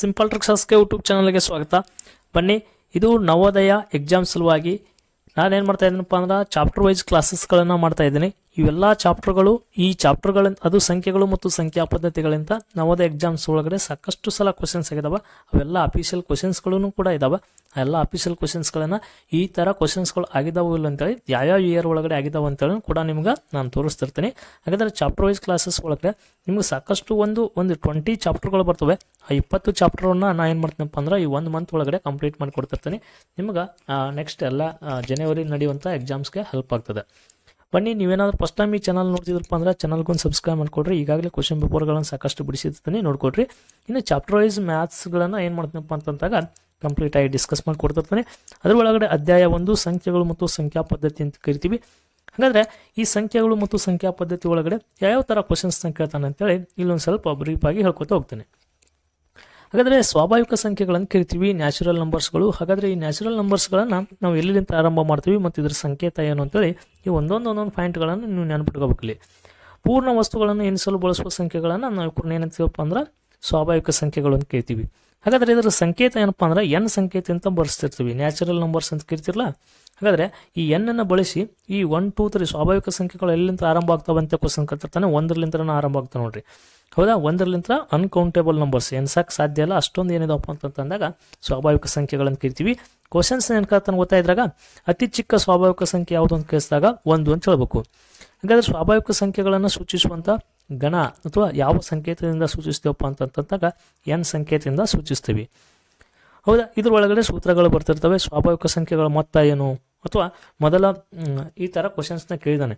simple tricks ಹಸ್ಕೆ YouTube ಚಾನಲ್ಗೆ ಸ್ವಾಗತ ಬನ್ನಿ ಇದು ನವೋದಯ ಎಕ್ಸಾಮ್ ಸಲುವಾಗಿ ನಾನೇನು ಮಾಡ್ತಾ ಇದ್ದೀನಪ್ಪ ಅಂದ್ರೆ ಚಾಪ್ಟರ್ ವೈಸ್ ಕ್ಲಾಸಸ್ಗಳನ್ನು ಮಾಡ್ತಾ ಇದ್ದೀನಿ ಇವೆಲ್ಲ ಚಾಪ್ಟರ್ಗಳು ಈ ಚಾಪ್ಟರ್ಗಳ ಅದು ಸಂಖ್ಯೆಗಳು ಮತ್ತು ಸಂಖ್ಯಾ ಪದ್ಧತಿಗಳಿಂದ ನವೋದಯ ಎಕ್ಸಾಮ್ಸ್ ಒಳಗಡೆ ಸಾಕಷ್ಟು ಸಲ ಕ್ವಶನ್ಸ್ ಆಗಿದಾವೆ ಅವೆಲ್ಲ ಅಫಿಷಿಯಲ್ ಕ್ವಶನ್ಸ್ಗಳೂ ಕೂಡ ಇದಾವೆ ಎಲ್ಲ ಅಫಿಷಿಯಲ್ ಕ್ವಶನ್ಸ್ಗಳನ್ನು ಈ ಥರ ಕ್ವಶನ್ಸ್ಗಳು ಆಗಿದಾವೆ ಇಲ್ಲ ಅಂತೇಳಿ ಯಾವ್ಯಾವ ಇಯರ್ ಒಳಗಡೆ ಆಗಿದಾವ ಅಂತೇಳಿ ಕೂಡ ನಿಮ್ಗೆ ನಾನು ತೋರಿಸ್ತಿರ್ತೀನಿ ಹಾಗಾದರೆ ಚಾಪ್ಟರ್ ವೈಸ್ ಕ್ಲಾಸಸ್ ಒಳಗಡೆ ನಿಮ್ಗೆ ಸಾಕಷ್ಟು ಒಂದು ಒಂದು ಟ್ವೆಂಟಿ ಚಾಪ್ಟರ್ಗಳು ಬರ್ತವೆ ಆ ಇಪ್ಪತ್ತು ಚಾಪ್ಟರ್ನ ನಾನು ಏನು ಮಾಡ್ತೀನಪ್ಪ ಅಂದ್ರೆ ಈ ಒಂದು ಮಂತ್ ಒಳಗಡೆ ಕಂಪ್ಲೀಟ್ ಮಾಡಿಕೊಡ್ತಿರ್ತೀನಿ ನಿಮ್ಗೆ ನೆಕ್ಸ್ಟ್ ಎಲ್ಲ ಜನವರಿ ನಡೆಯುವಂಥ ಎಕ್ಸಾಮ್ಸ್ಗೆ ಹೆಲ್ಪ್ ಆಗ್ತದೆ ಬನ್ನಿ ನೀವೇನಾದ್ರೂ ಫಸ್ಟ್ ಟೈಮ್ ಈ ಚಾನಲ್ ನೋಡ್ತಿದ್ರಪ್ಪ ಅಂದ್ರೆ ಚಾನಲ್ಗೊಂದು ಸಬ್ಸ್ಕ್ರೈಬ್ ಮಾಡ್ಕೊಡ್ರಿ ಈಗಾಗಲೇ ಕ್ವಶನ್ ಪೇಪರ್ಗಳನ್ನು ಸಾಕಷ್ಟು ಬಿಡಿಸಿರ್ತೀನಿ ನೋಡ್ಕೊಡ್ರಿ ಇನ್ನು ಚಾಪ್ಟರ್ ವೈಸ್ ಮ್ಯಾಥ್ಸ್ಗಳನ್ನು ಏನು ಮಾಡ್ತೀನಪ್ಪ ಅಂತಂದಾಗ ಕಂಪ್ಲೀಟಾಗಿ ಡಿಸ್ಕಸ್ ಮಾಡಿ ಕೊಡ್ತಿರ್ತಾನೆ ಅದ್ರ ಒಳಗಡೆ ಅಧ್ಯಾಯ ಒಂದು ಸಂಖ್ಯೆಗಳು ಮತ್ತು ಸಂಖ್ಯಾ ಪದ್ಧತಿ ಅಂತ ಕರಿತೀವಿ ಹಾಗಾದರೆ ಈ ಸಂಖ್ಯೆಗಳು ಮತ್ತು ಸಂಖ್ಯಾ ಪದ್ಧತಿ ಒಳಗಡೆ ಯಾವ್ಯಾವ ಥರ ಕ್ವಶನ್ಸ್ನ ಕೇಳ್ತಾನೆ ಅಂತೇಳಿ ಇಲ್ಲೊಂದು ಸ್ವಲ್ಪ ಬ್ರೀಫಾಗಿ ಹೇಳ್ಕೊತಾ ಹೋಗ್ತೇನೆ ಹಾಗಾದರೆ ಸ್ವಾಭಾವಿಕ ಸಂಖ್ಯೆಗಳನ್ನು ಕರಿತೀವಿ ನ್ಯಾಚುರಲ್ ನಂಬರ್ಸ್ಗಳು ಹಾಗಾದರೆ ಈ ನ್ಯಾಚುರಲ್ ನಂಬರ್ಸ್ಗಳನ್ನು ನಾವು ಎಲ್ಲಿಂದ ಆರಂಭ ಮಾಡ್ತೀವಿ ಮತ್ತು ಇದರ ಸಂಕೇತ ಏನು ಅಂತೇಳಿ ಈ ಒಂದೊಂದು ಒಂದೊಂದು ಪಾಯಿಂಟ್ಗಳನ್ನು ನೀವು ನೆನಪಿಟ್ಕೋಬೇಕಲ್ಲಿ ಪೂರ್ಣ ವಸ್ತುಗಳನ್ನು ಎನಿಸಲು ಬಳಸುವ ಸಂಖ್ಯೆಗಳನ್ನು ನಾವು ಪೂರ್ಣ ಏನಂತೀವಪ್ಪ ಅಂದ್ರೆ ಸ್ವಾಭಾವಿಕ ಸಂಖ್ಯೆಗಳು ಅಂತ ಕೇಳ್ತೀವಿ ಹಾಗಾದರೆ ಇದರ ಸಂಕೇತ ಏನಪ್ಪ ಅಂದ್ರೆ ಎನ್ ಸಂಕೇತ ಅಂತ ಬರ್ಸ್ತಿರ್ತೀವಿ ನ್ಯಾಚುರಲ್ ನಂಬರ್ಸ್ ಅಂತ ಕರಿತಿರಲ್ಲ ಹಾಗಾದರೆ ಈ ಎನ್ನನ್ನು ಬಳಸಿ ಈ ಒನ್ ಟೂ ತ್ರೀ ಸ್ವಾಭಾವಿಕ ಸಂಖ್ಯೆಗಳು ಎಲ್ಲಿಂದ ಆರಂಭ ಅಂತ ಕ್ವಶನ್ ಕಟ್ಟಿರ್ತಾನೆ ಒಂದರಲಿಂದ ಆರಂಭ ಆಗ್ತಾವೆ ನೋಡ್ರಿ ಹೌದಾ ಒಂದರಲ್ಲಿ ಅನ್ಕೌಂಟೇಬಲ್ ನಂಬರ್ಸ್ ಎನ್ಸಕ್ಕೆ ಸಾಧ್ಯ ಇಲ್ಲ ಅಷ್ಟೊಂದು ಏನಿದಪ್ಪ ಅಂತಂದಾಗ ಸ್ವಾಭಾವಿಕ ಸಂಖ್ಯೆಗಳನ್ನು ಕರಿತೀವಿ ಕ್ವಶನ್ಸ್ ಗೊತ್ತಾ ಗೊತ್ತಾಯಿದ್ರಾಗ ಅತಿ ಚಿಕ್ಕ ಸ್ವಾಭಾವಿಕ ಸಂಖ್ಯೆ ಯಾವುದು ಅಂತ ಕೇಳಿಸಿದಾಗ ಒಂದು ಅಂತ ಹೇಳ್ಬೇಕು ಹಾಗಾದ್ರೆ ಸ್ವಾಭಾವಿಕ ಸಂಖ್ಯೆಗಳನ್ನು ಸೂಚಿಸುವಂಥ ಗಣ ಅಥವಾ ಯಾವ ಸಂಕೇತದಿಂದ ಸೂಚಿಸ್ತೇವಪ್ಪ ಅಂತಂತಂದಾಗ ಎನ್ ಸಂಕೇತದಿಂದ ಸೂಚಿಸ್ತೀವಿ ಹೌದಾ ಇದ್ರೊಳಗಡೆ ಸೂತ್ರಗಳು ಬರ್ತಿರ್ತವೆ ಸ್ವಾಭಾವಿಕ ಸಂಖ್ಯೆಗಳ ಮೊತ್ತ ಏನು ಅಥವಾ ಮೊದಲ ಈ ಥರ ಕ್ವಶನ್ಸ್ನ ಕೇಳಿದಾನೆ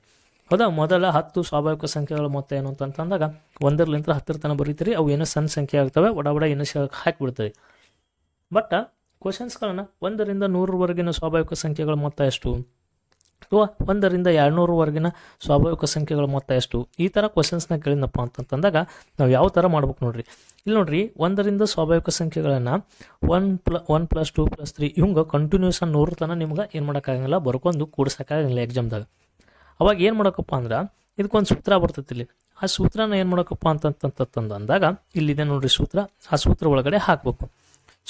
ಹೌದಾ ಮೊದಲ ಹತ್ತು ಸ್ವಾಭಾವಿಕ ಸಂಖ್ಯೆಗಳ ಮೊತ್ತ ಏನು ಅಂತಂದಾಗ ಒಂದರಲಿಂತ ಹತ್ತಿರ ತನಕ ಬರೀತೀರಿ ಅವು ಏನೋ ಸಣ್ಣ ಸಂಖ್ಯೆ ಆಗ್ತವೆ ಒಡ ಒಡ ಏನೋ ಹಾಕಿಬಿಡ್ತೀರಿ ಬಟ್ ಕ್ವಶನ್ಸ್ಗಳನ್ನು ಒಂದರಿಂದ ನೂರರವರೆಗಿನ ಸ್ವಾಭಾವಿಕ ಸಂಖ್ಯೆಗಳ ಮೊತ್ತ ಎಷ್ಟು ಅಥವಾ ಒಂದರಿಂದ ಎರಡುನೂರವರೆಗಿನ ಸ್ವಾಭಾವಿಕ ಸಂಖ್ಯೆಗಳ ಮೊತ್ತ ಎಷ್ಟು ಈ ಥರ ಕ್ವಶನ್ಸ್ನ ಕೇಳಿದ್ನಪ್ಪ ಅಂತಂತಂದಾಗ ನಾವು ಯಾವ ಥರ ಮಾಡ್ಬೇಕು ನೋಡ್ರಿ ಇಲ್ಲಿ ನೋಡ್ರಿ ಒಂದರಿಂದ ಸ್ವಾಭಾವಿಕ ಸಂಖ್ಯೆಗಳನ್ನು one plus one plus two plus three ಹಿಂಗೆ ಕಂಟಿನ್ಯೂಸ್ ನೂರು ತನಕ ನಿಮ್ಗೆ ಏನು ಮಾಡೋಕ್ಕಾಗಂಗಿಲ್ಲ ಬರ್ಕೊಂಡು ಕೂಡ್ಸೋಕ್ಕಾಗಂಗಿಲ್ಲ ಎಕ್ಸಾಮ್ದಾಗ ಅವಾಗ ಏನು ಮಾಡೋಕಪ್ಪ ಅಂದ್ರೆ ಇದಕ್ಕೊಂದು ಸೂತ್ರ ಬರ್ತೈತಿ ಇಲ್ಲಿ ಆ ಸೂತ್ರನ ಏನು ಮಾಡೋಕಪ್ಪ ಅಂತಂತಂತಂದು ಅಂದಾಗ ಇಲ್ಲಿದೆ ನೋಡ್ರಿ ಸೂತ್ರ ಆ ಸೂತ್ರ ಒಳಗಡೆ ಹಾಕಬೇಕು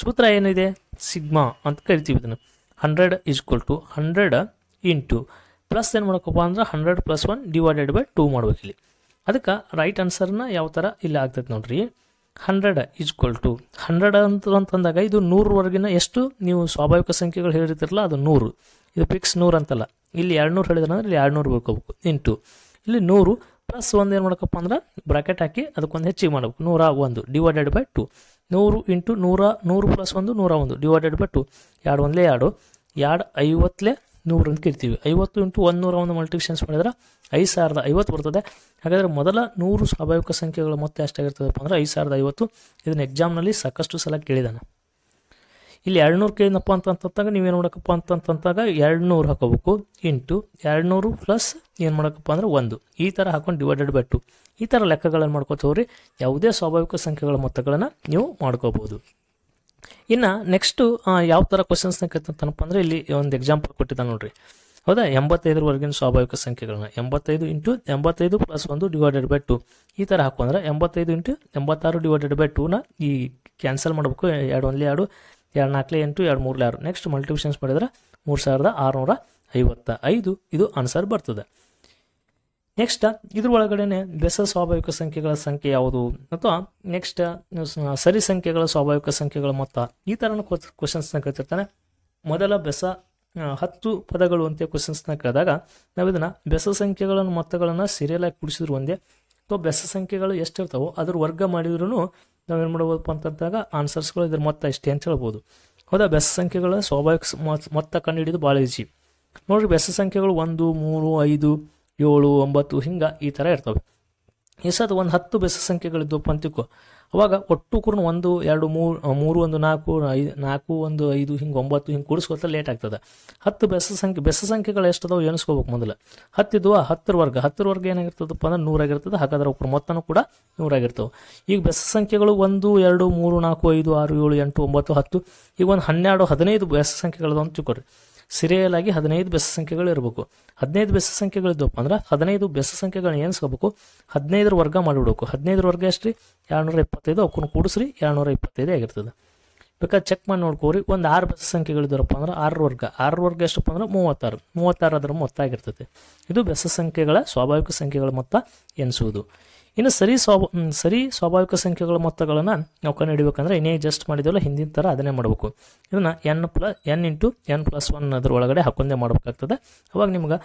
ಸೂತ್ರ ಏನಿದೆ ಸಿಗ್ಮಾ ಅಂತ ಕರಿತೀವಿ ಇದನ್ನು hundred equal to hundred into plus ಏನು ಮಾಡೋಕಪ್ಪ ಅಂದ್ರೆ hundred plus one divided by two ಮಾಡ್ಬೇಕು ಇಲ್ಲಿ ಅದಕ್ಕೆ ರೈಟ್ ಆನ್ಸರ್ನ ಯಾವ ಥರ ಇಲ್ಲಿ ಆಗ್ತೈತೆ ನೋಡ್ರಿ ಹಂಡ್ರೆಡ್ ಈಕ್ವಲ್ ಟು ಹಂಡ್ರೆಡ್ ಅಂತ ಅಂತಂದಾಗ ಇದು ನೂರವರೆಗಿನ ಎಷ್ಟು ನೀವು ಸ್ವಾಭಾವಿಕ ಸಂಖ್ಯೆಗಳು ಹೇಳಿರ್ತಿರಲ್ಲ ಅದು ನೂರು ಇದು ಫಿಕ್ಸ್ ನೂರು ಅಂತಲ್ಲ ಇಲ್ಲಿ ಎರಡು ನೂರು ಹೇಳಿದ್ರೆ ಇಲ್ಲಿ ಎರಡು ನೂರು ಇಂಟು ಇಲ್ಲಿ ನೂರು ಪ್ಲಸ್ ಒಂದು ಏನು ಮಾಡ್ಕಪ್ಪ ಅಂದ್ರೆ ಬ್ರಾಕೆಟ್ ಹಾಕಿ ಅದಕ್ಕೊಂದು ಹೆಚ್ಚಿಗೆ ಮಾಡಬೇಕು ನೂರ ಒಂದು ಡಿವೈಡೆಡ್ ಬೈ ಟು ನೂರು ಇಂಟು ನೂರ ನೂರು ಪ್ಲಸ್ ಒಂದು ನೂರ ಒಂದು ಡಿವೈಡೆಡ್ ಬೈ ಟು ಎರಡು ಒಂದಲೇ ಎರಡು ಎರಡು ಐವತ್ತಲೇ ನೂರಂದು ಇರ್ತೀವಿ ಐವತ್ತು ಇಂಟು ಒಂದು ನೂರ ಒಂದು ಮಲ್ಟಿಪ್ಲಿಕೇಶನ್ಸ್ ಮಾಡಿದ್ರೆ ಐದು ಸಾವಿರದ ಐವತ್ತು ಬರ್ತದೆ ಹಾಗಾದರೆ ಮೊದಲ ನೂರು ಸ್ವಾಭಾವಿಕ ಸಂಖ್ಯೆಗಳ ಮೊತ್ತ ಎಷ್ಟಾಗಿರ್ತದಪ್ಪ ಅಂದರೆ ಐದು ಸಾವಿರದ ಐವತ್ತು ಇದನ್ನು ಎಕ್ಸಾಮ್ನಲ್ಲಿ ಸಾಕಷ್ಟು ಸಲ ಕೇಳಿದಾನೆ ಇಲ್ಲಿ ಎರಡುನೂರು ಕೇಳಿದಪ್ಪ ಅಂತಂತಂದಾಗ ನೀವೇನು ಮಾಡಕ್ಕಪ್ಪ ಅಂತಂತಂದಾಗ ಎರಡುನೂರು ಹಾಕೋಬೇಕು ಇಂಟು ಎರಡುನೂರು ಪ್ಲಸ್ ಏನು ಮಾಡೋಕ್ಕಪ್ಪ ಅಂದರೆ ಒಂದು ಈ ಥರ ಹಾಕೊಂಡು ಡಿವೈಡೆಡ್ ಬೈ ಟು ಈ ಥರ ಲೆಕ್ಕಗಳನ್ನು ಮಾಡ್ಕೋತವ್ರಿ ಯಾವುದೇ ಸ್ವಾಭಾವಿಕ ಸಂಖ್ಯೆಗಳ ಮೊತ್ತಗಳನ್ನು ನೀವು ಮಾಡ್ಕೋಬೋದು ಇನ್ನು ನೆಕ್ಸ್ಟು ಯಾವ ಥರ ಕ್ವಶನ್ಸ್ನ ಕೇಳ್ತಂತನಪ್ಪ ಅಂದರೆ ಇಲ್ಲಿ ಒಂದು ಎಕ್ಸಾಂಪಲ್ ಕೊಟ್ಟಿದ್ದ ನೋಡಿರಿ ಹೌದಾ ಎಂಬತ್ತೈದರವರೆಗಿನ ಸ್ವಾಭಾವಿಕ ಸಂಖ್ಯೆಗಳನ್ನ ಎಂಬತ್ತೈದು ಇಂಟು ಎಂಬತ್ತೈದು ಪ್ಲಸ್ ಒಂದು ಡಿವೈಡೆಡ್ ಬೈ ಟು ಈ ಥರ ಹಾಕೊಂಡ್ರೆ ಎಂಬತ್ತೈದು ಇಂಟು ಎಂಬತ್ತಾರು ಡಿವೈಡೆಡ್ ಬೈ ಟೂನ ಈ ಕ್ಯಾನ್ಸಲ್ ಮಾಡಬೇಕು ಎರಡು ಒಂದು ಎರಡು ಎರಡು ನಾಲ್ಕು ಎಂಟು ಎರಡು ಮೂರ್ಲೆ ಆರು ನೆಕ್ಸ್ಟ್ ಮಲ್ಟಿಪಿಷನ್ಸ್ ಮಾಡಿದ್ರೆ ಮೂರು ಸಾವಿರದ ಆರುನೂರ ಐವತ್ತ ಐದು ಇದು ಆನ್ಸರ್ ಬರ್ತದೆ ನೆಕ್ಸ್ಟ್ ಇದ್ರ ಒಳಗಡೆ ಬೆಸ ಸ್ವಾಭಾವಿಕ ಸಂಖ್ಯೆಗಳ ಸಂಖ್ಯೆ ಯಾವುದು ಅಥವಾ ನೆಕ್ಸ್ಟ್ ಸರಿ ಸಂಖ್ಯೆಗಳ ಸ್ವಾಭಾವಿಕ ಸಂಖ್ಯೆಗಳ ಮೊತ್ತ ಈ ಥರನ ಕ್ವಶನ್ಸ್ನ ಕೇಳ್ತಿರ್ತಾನೆ ಮೊದಲ ಬೆಸ ಹತ್ತು ಪದಗಳು ಅಂತ ಕ್ವಶನ್ಸ್ನ ಕೇಳಿದಾಗ ನಾವಿದನ್ನು ಬೆಸ ಸಂಖ್ಯೆಗಳನ್ನು ಮೊತ್ತಗಳನ್ನು ಸೀರಿಯಲಾಗಿ ಕೂಡಿಸಿದ್ರು ಒಂದೇ ಅಥವಾ ಬೆಸ ಸಂಖ್ಯೆಗಳು ಎಷ್ಟಿರ್ತಾವೋ ಅದ್ರ ವರ್ಗ ಮಾಡಿದ್ರೂ ನಾವೇನು ಮಾಡ್ಬೋದಪ್ಪ ಅಂತಂದಾಗ ಆನ್ಸರ್ಸ್ಗಳು ಇದ್ರ ಮೊತ್ತ ಇಷ್ಟೇ ಅಂತ ಹೇಳ್ಬೋದು ಹೌದಾ ಬೆಸ ಸಂಖ್ಯೆಗಳ ಸ್ವಾಭಾವಿಕ ಮೊತ್ತ ಹಿಡಿದು ಭಾಳ ಈಜಿ ನೋಡ್ರಿ ಬೆಸ ಸಂಖ್ಯೆಗಳು ಒಂದು ಮೂರು ಐದು ಏಳು ಒಂಬತ್ತು ಹಿಂಗ ಈ ತರ ಇರ್ತವೆ ಎಸದು ಒಂದು ಹತ್ತು ಬೆಸ ಸಂಖ್ಯೆಗಳಿದ್ದು ಅಂತಿಕೋ ಅವಾಗ ಒಟ್ಟು ಕೂಡ ಒಂದು ಎರಡು ಮೂರು ಮೂರು ಒಂದು ನಾಲ್ಕು ಐದು ನಾಲ್ಕು ಒಂದು ಐದು ಹಿಂಗೆ ಒಂಬತ್ತು ಹಿಂಗೆ ಕೂಡಿಸ್ಕೊತ ಲೇಟ್ ಆಗ್ತದೆ ಹತ್ತು ಬೆಸ ಸಂಖ್ಯೆ ಬೆಸ ಸಂಖ್ಯೆಗಳು ಎಷ್ಟದಾವೆ ಎಣಿಸ್ಕೋಬೇಕು ಮೊದಲು ಆ ಹತ್ತರ ವರ್ಗ ಹತ್ತರ ವರ್ಗ ಏನಾಗಿರ್ತದಪ್ಪ ಅಂದ್ರೆ ನೂರಾಗಿರ್ತದೆ ಹಾಗಾದ್ರೆ ಒಬ್ಬರು ಮೊತ್ತನೂ ಕೂಡ ನೂರಾಗಿರ್ತವೆ ಈಗ ಬೆಸ ಸಂಖ್ಯೆಗಳು ಒಂದು ಎರಡು ಮೂರು ನಾಲ್ಕು ಐದು ಆರು ಏಳು ಎಂಟು ಒಂಬತ್ತು ಹತ್ತು ಈಗ ಒಂದು ಹನ್ನೆರಡು ಹದಿನೈದು ಬೆಸ ಸಂಖ್ಯೆಗಳದ್ದು ಅಂತ ತಿಳ್ಕೊರಿ ಸಿರಿಯಲಾಗಿ ಹದಿನೈದು ಬೆಸ ಸಂಖ್ಯೆಗಳು ಇರಬೇಕು ಹದಿನೈದು ಬೆಸ ಸಂಖ್ಯೆಗಳಿದ್ದವಪ್ಪ ಅಂದ್ರೆ ಹದಿನೈದು ಬೆಸ ಸಂಖ್ಯೆಗಳನ್ನ ಏನಿಸ್ಕೋಬೇಕು ಹದಿನೈದರ ವರ್ಗ ಮಾಡಿಬಿಡ್ಬೇಕು ಹದಿನೈದರ ವರ್ಗ ಎಷ್ಟು ರೀ ಎರಡುನೂರ ಇಪ್ಪತ್ತೈದು ಅವಕ್ಕೂ ಕೂಡಿಸ್ರಿ ಎರಡುನೂರ ಇಪ್ಪತ್ತೈದು ಆಗಿರ್ತದೆ ಬೇಕಾದ್ರೆ ಚೆಕ್ ಮಾಡಿ ನೋಡ್ಕೋರಿ ಒಂದು ಆರು ಬೆಸ ಸಂಖ್ಯೆಗಳಿದ್ದಾರಪ್ಪ ಅಂದ್ರೆ ಆರು ವರ್ಗ ಆರು ವರ್ಗ ಎಷ್ಟಪ್ಪ ಅಂದ್ರೆ ಮೂವತ್ತಾರು ಮೂವತ್ತಾರು ಅದರ ಮೊತ್ತ ಆಗಿರ್ತದೆ ಇದು ಬೆಸ ಸಂಖ್ಯೆಗಳ ಸ್ವಾಭಾವಿಕ ಸಂಖ್ಯೆಗಳ ಮೊತ್ತ ಎನಿಸುವುದು ಇನ್ನು ಸರಿ ಸ್ವಾಭ ಸರಿ ಸ್ವಾಭಾವಿಕ ಸಂಖ್ಯೆಗಳ ಮೊತ್ತಗಳನ್ನು ನಾವು ಹಿಡಿಬೇಕಂದ್ರೆ ಇನ್ನೇ ಜಸ್ಟ್ ಮಾಡಿದವಲ್ಲ ಹಿಂದಿನ ಥರ ಅದನ್ನೇ ಮಾಡಬೇಕು ಇದನ್ನು N plus N into N plus one ಅದ್ರ ಒಳಗಡೆ ಹಾಕೊಂಡೇ ಮಾಡಬೇಕಾಗ್ತದೆ ಅವಾಗ ನಿಮ್ಗೆ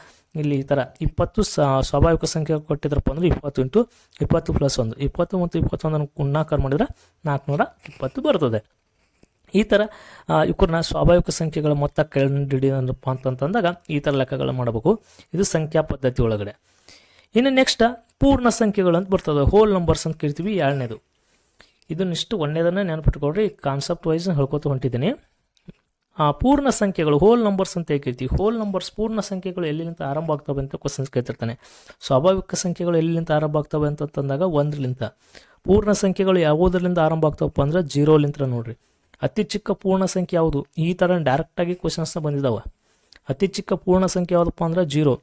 ಇಲ್ಲಿ ಈ ಥರ ಇಪ್ಪತ್ತು ಸ್ವಾಭಾವಿಕ ಸಂಖ್ಯೆ ಕೊಟ್ಟಿದ್ರಪ್ಪ ಅಂದ್ರೆ ಇಪ್ಪತ್ತು ಇಂಟು ಇಪ್ಪತ್ತು ಪ್ಲಸ್ ಒಂದು ಇಪ್ಪತ್ತು ಮತ್ತು ಇಪ್ಪತ್ತೊಂದನ್ನು ಗುಣಾಕಾರ ಮಾಡಿದ್ರೆ ನಾಲ್ಕುನೂರ ಇಪ್ಪತ್ತು ಬರ್ತದೆ ಈ ಥರ ಇವ್ರನ್ನ ಸ್ವಾಭಾವಿಕ ಸಂಖ್ಯೆಗಳ ಮೊತ್ತ ಕಂಡುಹಿಡಿಯಪ್ಪ ಅಂತಂತಂದಾಗ ಈ ಥರ ಲೆಕ್ಕಗಳು ಮಾಡಬೇಕು ಇದು ಸಂಖ್ಯಾ ಪದ್ಧತಿ ಒಳಗಡೆ ಇನ್ನು ನೆಕ್ಸ್ಟ್ ಪೂರ್ಣ ಸಂಖ್ಯೆಗಳು ಅಂತ ಬರ್ತದೆ ಹೋಲ್ ನಂಬರ್ಸ್ ಅಂತ ಕೇಳ್ತೀವಿ ಎರಡನೇದು ಇಷ್ಟು ಒಂದೇದನ್ನು ನೆನಪಿಟ್ಕೊಳ್ರಿ ಕಾನ್ಸೆಪ್ಟ್ ವೈಸ್ ಹೇಳ್ಕೊತ ಹೊಂಟಿದ್ದೀನಿ ಆ ಪೂರ್ಣ ಸಂಖ್ಯೆಗಳು ಹೋಲ್ ನಂಬರ್ಸ್ ಅಂತ ಹೇಳ್ತೀವಿ ಹೋಲ್ ನಂಬರ್ಸ್ ಪೂರ್ಣ ಸಂಖ್ಯೆಗಳು ಎಲ್ಲಿಂದ ಆರಂಭ ಆಗ್ತವೆ ಅಂತ ಕ್ವಶನ್ಸ್ ಕೇಳ್ತಿರ್ತಾನೆ ಸ್ವಾಭಾವಿಕ ಸಂಖ್ಯೆಗಳು ಎಲ್ಲಿಂದ ಆರಂಭ ಆಗ್ತವೆ ತಂದಾಗ ಒಂದ್ರಲಿಂತ ಪೂರ್ಣ ಸಂಖ್ಯೆಗಳು ಯಾವುದರಿಂದ ಆರಂಭ ಆಗ್ತಾವಪ್ಪ ಅಂದ್ರೆ ಜೀರೋಲಿಂತ ನೋಡ್ರಿ ಅತಿ ಚಿಕ್ಕ ಪೂರ್ಣ ಸಂಖ್ಯೆ ಯಾವುದು ಈ ಥರ ಡೈರೆಕ್ಟಾಗಿ ಕ್ವಶನ್ಸ್ನ ಬಂದಿದ್ದಾವೆ ಅತಿ ಚಿಕ್ಕ ಪೂರ್ಣ ಸಂಖ್ಯೆ ಯಾವುದಪ್ಪ ಅಂದ್ರೆ ಜೀರೋ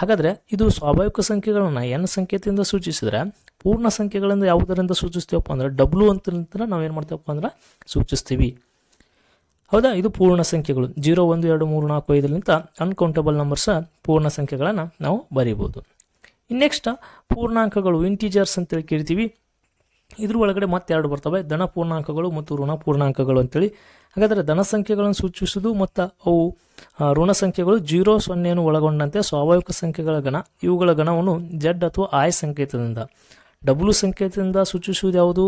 ಹಾಗಾದರೆ ಇದು ಸ್ವಾಭಾವಿಕ ಸಂಖ್ಯೆಗಳನ್ನು ಎನ್ ಸಂಖ್ಯೆಯಿಂದ ಸೂಚಿಸಿದರೆ ಪೂರ್ಣ ಸಂಖ್ಯೆಗಳಿಂದ ಯಾವುದರಿಂದ ಸೂಚಿಸ್ತೀವಪ್ಪ ಅಂದ್ರೆ ಡಬ್ಲ್ಯೂ ಅಂತ ಏನು ಮಾಡ್ತೇವಪ್ಪ ಅಂದ್ರೆ ಸೂಚಿಸ್ತೀವಿ ಹೌದಾ ಇದು ಪೂರ್ಣ ಸಂಖ್ಯೆಗಳು ಜೀರೋ ಒಂದು ಎರಡು ಮೂರು ನಾಲ್ಕು ಐದರಿಂದ ಅನ್ಕೌಂಟಬಲ್ ನಂಬರ್ಸ್ ಪೂರ್ಣ ಸಂಖ್ಯೆಗಳನ್ನು ನಾವು ಬರೀಬೋದು ನೆಕ್ಸ್ಟ್ ಪೂರ್ಣಾಂಕಗಳು ಇಂಟೀಜರ್ಸ್ ಅಂತೇಳಿ ಕೇಳ್ತೀವಿ ಇದ್ರ ಒಳಗಡೆ ಮತ್ತೆರಡು ಬರ್ತವೆ ಧನ ಪೂರ್ಣಾಂಕಗಳು ಮತ್ತು ಋಣ ಪೂರ್ಣಾಂಕಗಳು ಅಂತೇಳಿ ಹಾಗಾದರೆ ಧನ ಸಂಖ್ಯೆಗಳನ್ನು ಸೂಚಿಸುವುದು ಮತ್ತು ಅವು ಋಣ ಸಂಖ್ಯೆಗಳು ಜೀರೋ ಸೊನ್ನೆಯನ್ನು ಒಳಗೊಂಡಂತೆ ಸ್ವಾಭಾವಿಕ ಸಂಖ್ಯೆಗಳ ಗಣ ಇವುಗಳ ಗಣವನ್ನು ಜೆಡ್ ಅಥವಾ ಆಯ್ ಸಂಕೇತದಿಂದ ಡಬ್ಲ್ಯೂ ಸಂಕೇತದಿಂದ ಸೂಚಿಸುವುದು ಯಾವುದು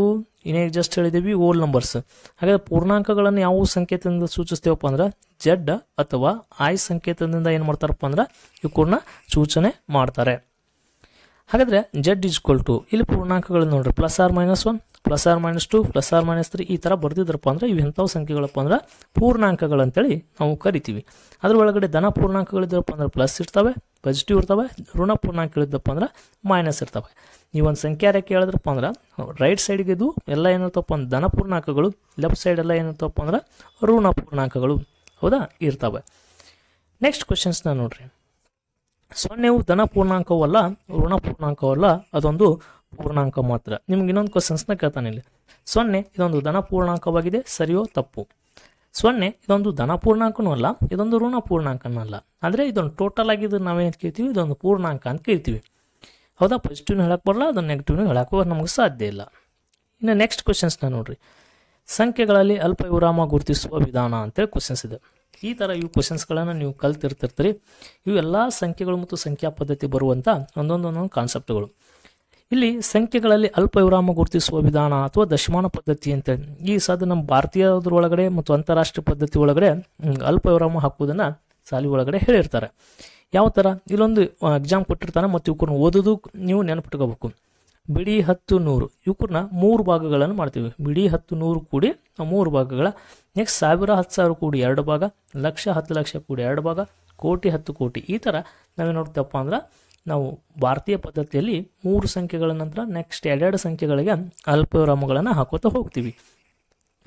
ಇನ್ನೇ ಜಸ್ಟ್ ಹೇಳಿದ್ದೀವಿ ಓಲ್ ನಂಬರ್ಸ್ ಹಾಗಾದರೆ ಪೂರ್ಣಾಂಕಗಳನ್ನು ಯಾವ ಸಂಕೇತದಿಂದ ಸೂಚಿಸ್ತೇವಪ್ಪ ಅಂದ್ರೆ ಜೆಡ್ ಅಥವಾ ಆಯ್ ಸಂಕೇತದಿಂದ ಏನು ಮಾಡ್ತಾರಪ್ಪ ಅಂದ್ರೆ ಕೂಡನ ಸೂಚನೆ ಮಾಡ್ತಾರೆ ಹಾಗಾದರೆ ಜೆಡ್ ಈಸ್ ಟು ಇಲ್ಲಿ ಪೂರ್ಣಾಂಕಗಳು ನೋಡ್ರಿ plus R minus one plus R minus two plus R minus three ಈ ಥರ ಬರ್ದಿದ್ರಪ್ಪ ಅಂದರೆ ಇವು ಎಂಥವು ಸಂಖ್ಯೆಗಳಪ್ಪ ಅಂದ್ರೆ ಪೂರ್ಣಾಂಕಗಳಂತೇಳಿ ನಾವು ಕರಿತೀವಿ ಅದ್ರ ಒಳಗಡೆ ಧನ ಪೂರ್ಣಾಂಕಗಳಿದ್ದಪ್ಪ ಅಂದ್ರೆ ಪ್ಲಸ್ ಇರ್ತವೆ ಪಾಸಿಟಿವ್ ಇರ್ತವೆ ಋಣ ಪೂರ್ಣಾಂಕಗಳಿದ್ದಪ್ಪ ಅಂದ್ರೆ ಮೈನಸ್ ಇರ್ತವೆ ಈ ಒಂದು ಸಂಖ್ಯೆ ಯಾರಕ್ಕೆ ಹೇಳಿದ್ರಪ್ಪ ಅಂದ್ರೆ ರೈಟ್ ಸೈಡ್ಗೆ ಇದು ಎಲ್ಲ ಏನಿರ್ತಪ್ಪ ಅಂದ್ರೆ ಧನ ಪೂರ್ಣಾಂಕಗಳು ಲೆಫ್ಟ್ ಸೈಡ್ ಎಲ್ಲ ಏನಿರ್ತಪ್ಪ ಅಂದ್ರೆ ಋಣ ಪೂರ್ಣಾಂಕಗಳು ಹೌದಾ ಇರ್ತವೆ ನೆಕ್ಸ್ಟ್ ಕ್ವಶನ್ಸ್ನ ನೋಡ್ರಿ ಸೊನ್ನೆವು ಧನ ಪೂರ್ಣಾಂಕವಲ್ಲ ಋಣ ಪೂರ್ಣಾಂಕವಲ್ಲ ಅದೊಂದು ಪೂರ್ಣಾಂಕ ಮಾತ್ರ ನಿಮ್ಗೆ ಇನ್ನೊಂದು ಕ್ವಶನ್ಸ್ನ ಕೇಳ್ತಾನೆ ಇಲ್ಲಿ ಸೊನ್ನೆ ಇದೊಂದು ಧನ ಪೂರ್ಣಾಂಕವಾಗಿದೆ ಸರಿಯೋ ತಪ್ಪು ಸೊನ್ನೆ ಇದೊಂದು ಧನ ಪೂರ್ಣಾಂಕನೂ ಅಲ್ಲ ಇದೊಂದು ಋಣ ಪೂರ್ಣಾಂಕನೂ ಅಲ್ಲ ಆದರೆ ಇದೊಂದು ಟೋಟಲ್ ಆಗಿದ್ದು ನಾವೇನು ಕೇಳ್ತೀವಿ ಇದೊಂದು ಪೂರ್ಣಾಂಕ ಅಂತ ಕೇಳ್ತೀವಿ ಹೌದಾ ಪಾಸಿಟಿವ್ನೂ ಹೇಳಕ್ಕೆ ಬರಲ್ಲ ಅದನ್ನು ನೆಗೆಟಿವ್ನ ಹೇಳಕ್ಕೆ ನಮಗೆ ಸಾಧ್ಯ ಇಲ್ಲ ಇನ್ನು ನೆಕ್ಸ್ಟ್ ಕ್ವಶನ್ಸ್ನ ನೋಡಿರಿ ಸಂಖ್ಯೆಗಳಲ್ಲಿ ಅಲ್ಪ ವಿರಾಮ ಗುರುತಿಸುವ ವಿಧಾನ ಅಂತೇಳಿ ಕ್ವಶನ್ಸ್ ಇದೆ ಈ ಥರ ಇವು ಕ್ವಶನ್ಸ್ಗಳನ್ನು ನೀವು ಕಲ್ತಿರ್ತಿರ್ತೀರಿ ಇವೆಲ್ಲ ಸಂಖ್ಯೆಗಳು ಮತ್ತು ಸಂಖ್ಯಾ ಪದ್ಧತಿ ಬರುವಂಥ ಒಂದೊಂದೊಂದೊಂದು ಕಾನ್ಸೆಪ್ಟ್ಗಳು ಇಲ್ಲಿ ಸಂಖ್ಯೆಗಳಲ್ಲಿ ಅಲ್ಪ ವಿರಾಮ ಗುರುತಿಸುವ ವಿಧಾನ ಅಥವಾ ದಶಮಾನ ಪದ್ಧತಿ ಅಂತ ಈ ಸದ ನಮ್ಮ ಭಾರತೀಯದ್ರೊಳಗಡೆ ಮತ್ತು ಅಂತಾರಾಷ್ಟ್ರೀಯ ಪದ್ಧತಿ ಒಳಗಡೆ ಅಲ್ಪ ವಿರಾಮ ಹಾಕುವುದನ್ನು ಸಾಲಿ ಒಳಗಡೆ ಹೇಳಿರ್ತಾರೆ ಯಾವ ಥರ ಇಲ್ಲೊಂದು ಎಕ್ಸಾಮ್ ಕೊಟ್ಟಿರ್ತಾನೆ ಮತ್ತು ಇವ್ಕೊಂಡು ಓದೋದು ನೀವು ನೆನಪಿಟ್ಕೋಬೇಕು ಬಿಡಿ ಹತ್ತು ನೂರು ಇವಕ್ಕನ್ನ ಮೂರು ಭಾಗಗಳನ್ನು ಮಾಡ್ತೀವಿ ಬಿಡಿ ಹತ್ತು ನೂರು ಕೂಡಿ ಮೂರು ಭಾಗಗಳ ನೆಕ್ಸ್ಟ್ ಸಾವಿರ ಹತ್ತು ಸಾವಿರ ಕೂಡಿ ಎರಡು ಭಾಗ ಲಕ್ಷ ಹತ್ತು ಲಕ್ಷ ಕೂಡಿ ಎರಡು ಭಾಗ ಕೋಟಿ ಹತ್ತು ಕೋಟಿ ಈ ಥರ ನಾವೇನು ನೋಡ್ತೇವಪ್ಪ ಅಂದ್ರೆ ನಾವು ಭಾರತೀಯ ಪದ್ಧತಿಯಲ್ಲಿ ಮೂರು ಸಂಖ್ಯೆಗಳ ನಂತರ ನೆಕ್ಸ್ಟ್ ಎರಡೆರಡು ಸಂಖ್ಯೆಗಳಿಗೆ ಅಲ್ಪವಿರಾಮಗಳನ್ನು ಹಾಕೋತಾ ಹೋಗ್ತೀವಿ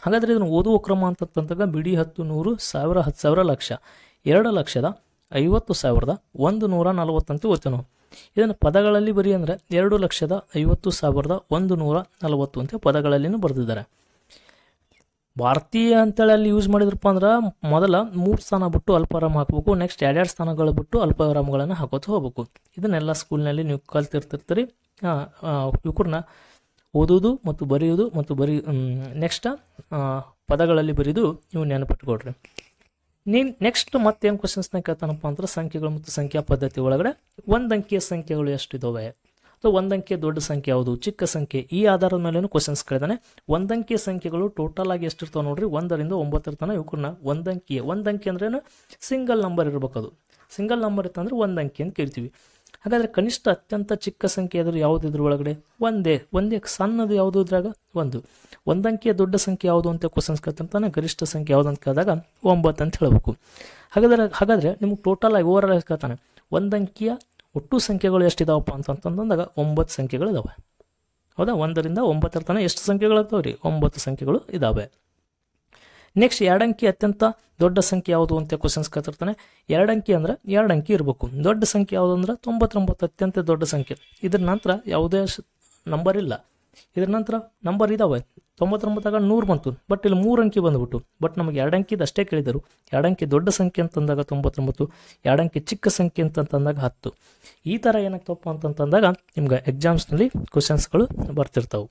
ಹಾಗಾದರೆ ಇದನ್ನು ಓದುವ ಕ್ರಮ ತಂದಾಗ ಬಿಡಿ ಹತ್ತು ನೂರು ಸಾವಿರ ಹತ್ತು ಸಾವಿರ ಲಕ್ಷ ಎರಡು ಲಕ್ಷದ ಐವತ್ತು ಸಾವಿರದ ಒಂದು ನೂರ ನಲವತ್ತಂತೆ ಓದ್ತೇವೆ ನಾವು ಇದನ್ನು ಪದಗಳಲ್ಲಿ ಬರೀ ಅಂದರೆ ಎರಡು ಲಕ್ಷದ ಐವತ್ತು ಸಾವಿರದ ಒಂದು ನೂರ ನಲವತ್ತು ಅಂತ ಪದಗಳಲ್ಲಿನೂ ಬರೆದಿದ್ದಾರೆ ಭಾರತೀಯ ಅಂತೇಳಿ ಅಲ್ಲಿ ಯೂಸ್ ಮಾಡಿದ್ರಪ್ಪ ಅಂದ್ರೆ ಮೊದಲ ಮೂರು ಸ್ಥಾನ ಬಿಟ್ಟು ಆರಾಮ್ ಹಾಕಬೇಕು ನೆಕ್ಸ್ಟ್ ಎರಡೆರಡು ಸ್ಥಾನಗಳು ಬಿಟ್ಟು ಆರಾಮ್ಗಳನ್ನು ಹಾಕೋತ ಹೋಗ್ಬೇಕು ಇದನ್ನೆಲ್ಲ ಸ್ಕೂಲ್ನಲ್ಲಿ ನೀವು ಕಲ್ತಿರ್ತಿರ್ತೀರಿ ಯುವಕರನ್ನ ಓದೋದು ಮತ್ತು ಬರೆಯೋದು ಮತ್ತು ಬರೀ ನೆಕ್ಸ್ಟ್ ಪದಗಳಲ್ಲಿ ಬರೆಯೋದು ನೀವು ನೆನಪಿಟ್ಕೊಡ್ರಿ ನೀನು ನೆಕ್ಸ್ಟ್ ಮತ್ತೇನು ಕ್ವಶನ್ಸ್ನ ಕೇಳ್ತಾನಪ್ಪ ಅಂದ್ರೆ ಸಂಖ್ಯೆಗಳು ಮತ್ತು ಸಂಖ್ಯಾ ಪದ್ಧತಿ ಒಳಗಡೆ ಒಂದಂಕಿಯ ಸಂಖ್ಯೆಗಳು ಎಷ್ಟಿದಾವೆ ಅಥವಾ ಒಂದಂಕಿಯ ದೊಡ್ಡ ಸಂಖ್ಯೆ ಯಾವುದು ಚಿಕ್ಕ ಸಂಖ್ಯೆ ಈ ಆಧಾರದ ಮೇಲೇನು ಕ್ವಶನ್ಸ್ ಕೇಳಿದಾನೆ ಒಂದಂಕಿಯ ಸಂಖ್ಯೆಗಳು ಟೋಟಲ್ ಆಗಿ ಎಷ್ಟಿರ್ತಾವೆ ನೋಡ್ರಿ ಒಂದರಿಂದ ಒಂಬತ್ತಿರ್ತಾನೆ ತನಕ ಒಂದಂಕಿಯ ಒಂದಂಕಿ ಅಂದ್ರೇನು ಸಿಂಗಲ್ ನಂಬರ್ ಇರಬೇಕು ಅದು ಸಿಂಗಲ್ ನಂಬರ್ ಇತ್ತಂದ್ರೆ ಒಂದಂಕಿ ಅಂತ ಕೇಳ್ತೀವಿ ಹಾಗಾದರೆ ಕನಿಷ್ಠ ಅತ್ಯಂತ ಚಿಕ್ಕ ಸಂಖ್ಯೆ ಆದರೂ ಯಾವುದು ಒಳಗಡೆ ಒಂದೇ ಒಂದೇ ಸಣ್ಣದು ಯಾವುದು ಇದ್ರಾಗ ಒಂದು ಒಂದಂಕಿಯ ದೊಡ್ಡ ಸಂಖ್ಯೆ ಯಾವುದು ಅಂತ ಕ್ವಶನ್ಸ್ ಕೇಳ್ತಂತಾನೆ ಗರಿಷ್ಠ ಸಂಖ್ಯೆ ಯಾವುದು ಅಂತ ಕೇಳಿದಾಗ ಒಂಬತ್ತು ಅಂತ ಹೇಳಬೇಕು ಹಾಗಾದ್ರೆ ಹಾಗಾದರೆ ನಿಮ್ಗೆ ಟೋಟಲ್ ಆಗಿ ಓವರ್ ಆಗಿ ಕೇಳ್ತಾನೆ ಒಂದಂಕಿಯ ಒಟ್ಟು ಸಂಖ್ಯೆಗಳು ಎಷ್ಟಿದಾವಪ್ಪ ಅಂತಂತಂದಾಗ ಒಂಬತ್ತು ಸಂಖ್ಯೆಗಳು ಇದಾವೆ ಹೌದಾ ಒಂದರಿಂದ ಒಂಬತ್ತರ ತಾನೆ ಎಷ್ಟು ಸಂಖ್ಯೆಗಳು ಇರ್ತಾವೆ ರೀ ಒಂಬತ್ತು ಸಂಖ್ಯೆಗಳು ಇದ್ದಾವೆ ನೆಕ್ಸ್ಟ್ ಅಂಕಿ ಅತ್ಯಂತ ದೊಡ್ಡ ಸಂಖ್ಯೆ ಯಾವುದು ಅಂತ ಕ್ವಶನ್ಸ್ ಎರಡು ಎರಡಂಕಿ ಅಂದರೆ ಅಂಕಿ ಇರಬೇಕು ದೊಡ್ಡ ಸಂಖ್ಯೆ ಯಾವುದು ಅಂದ್ರೆ ತೊಂಬತ್ತೊಂಬತ್ತು ಅತ್ಯಂತ ದೊಡ್ಡ ಸಂಖ್ಯೆ ಇದ್ರ ನಂತರ ಯಾವುದೇ ನಂಬರ್ ಇಲ್ಲ ಇದ್ರ ನಂತರ ನಂಬರ್ ಇದಾವೆ ತೊಂಬತ್ತೊಂಬತ್ತಾಗ ನೂರು ಬಂತು ಬಟ್ ಇಲ್ಲಿ ಮೂರು ಅಂಕಿ ಬಂದ್ಬಿಟ್ಟು ಬಟ್ ನಮಗೆ ಎರಡು ಅಂಕಿದು ಅಷ್ಟೇ ಕೇಳಿದರು ಎರಡು ಅಂಕಿ ದೊಡ್ಡ ಸಂಖ್ಯೆ ಅಂತಂದಾಗ ತೊಂಬತ್ತೊಂಬತ್ತು ಎರಡು ಅಂಕಿ ಚಿಕ್ಕ ಸಂಖ್ಯೆ ಅಂತಂದಾಗ ಹತ್ತು ಈ ಥರ ತಪ್ಪು ಅಂತಂತಂದಾಗ ನಿಮ್ಗೆ ಎಕ್ಸಾಮ್ಸ್ನಲ್ಲಿ ಕ್ವಶನ್ಸ್ಗಳು ಬರ್ತಿರ್ತಾವೆ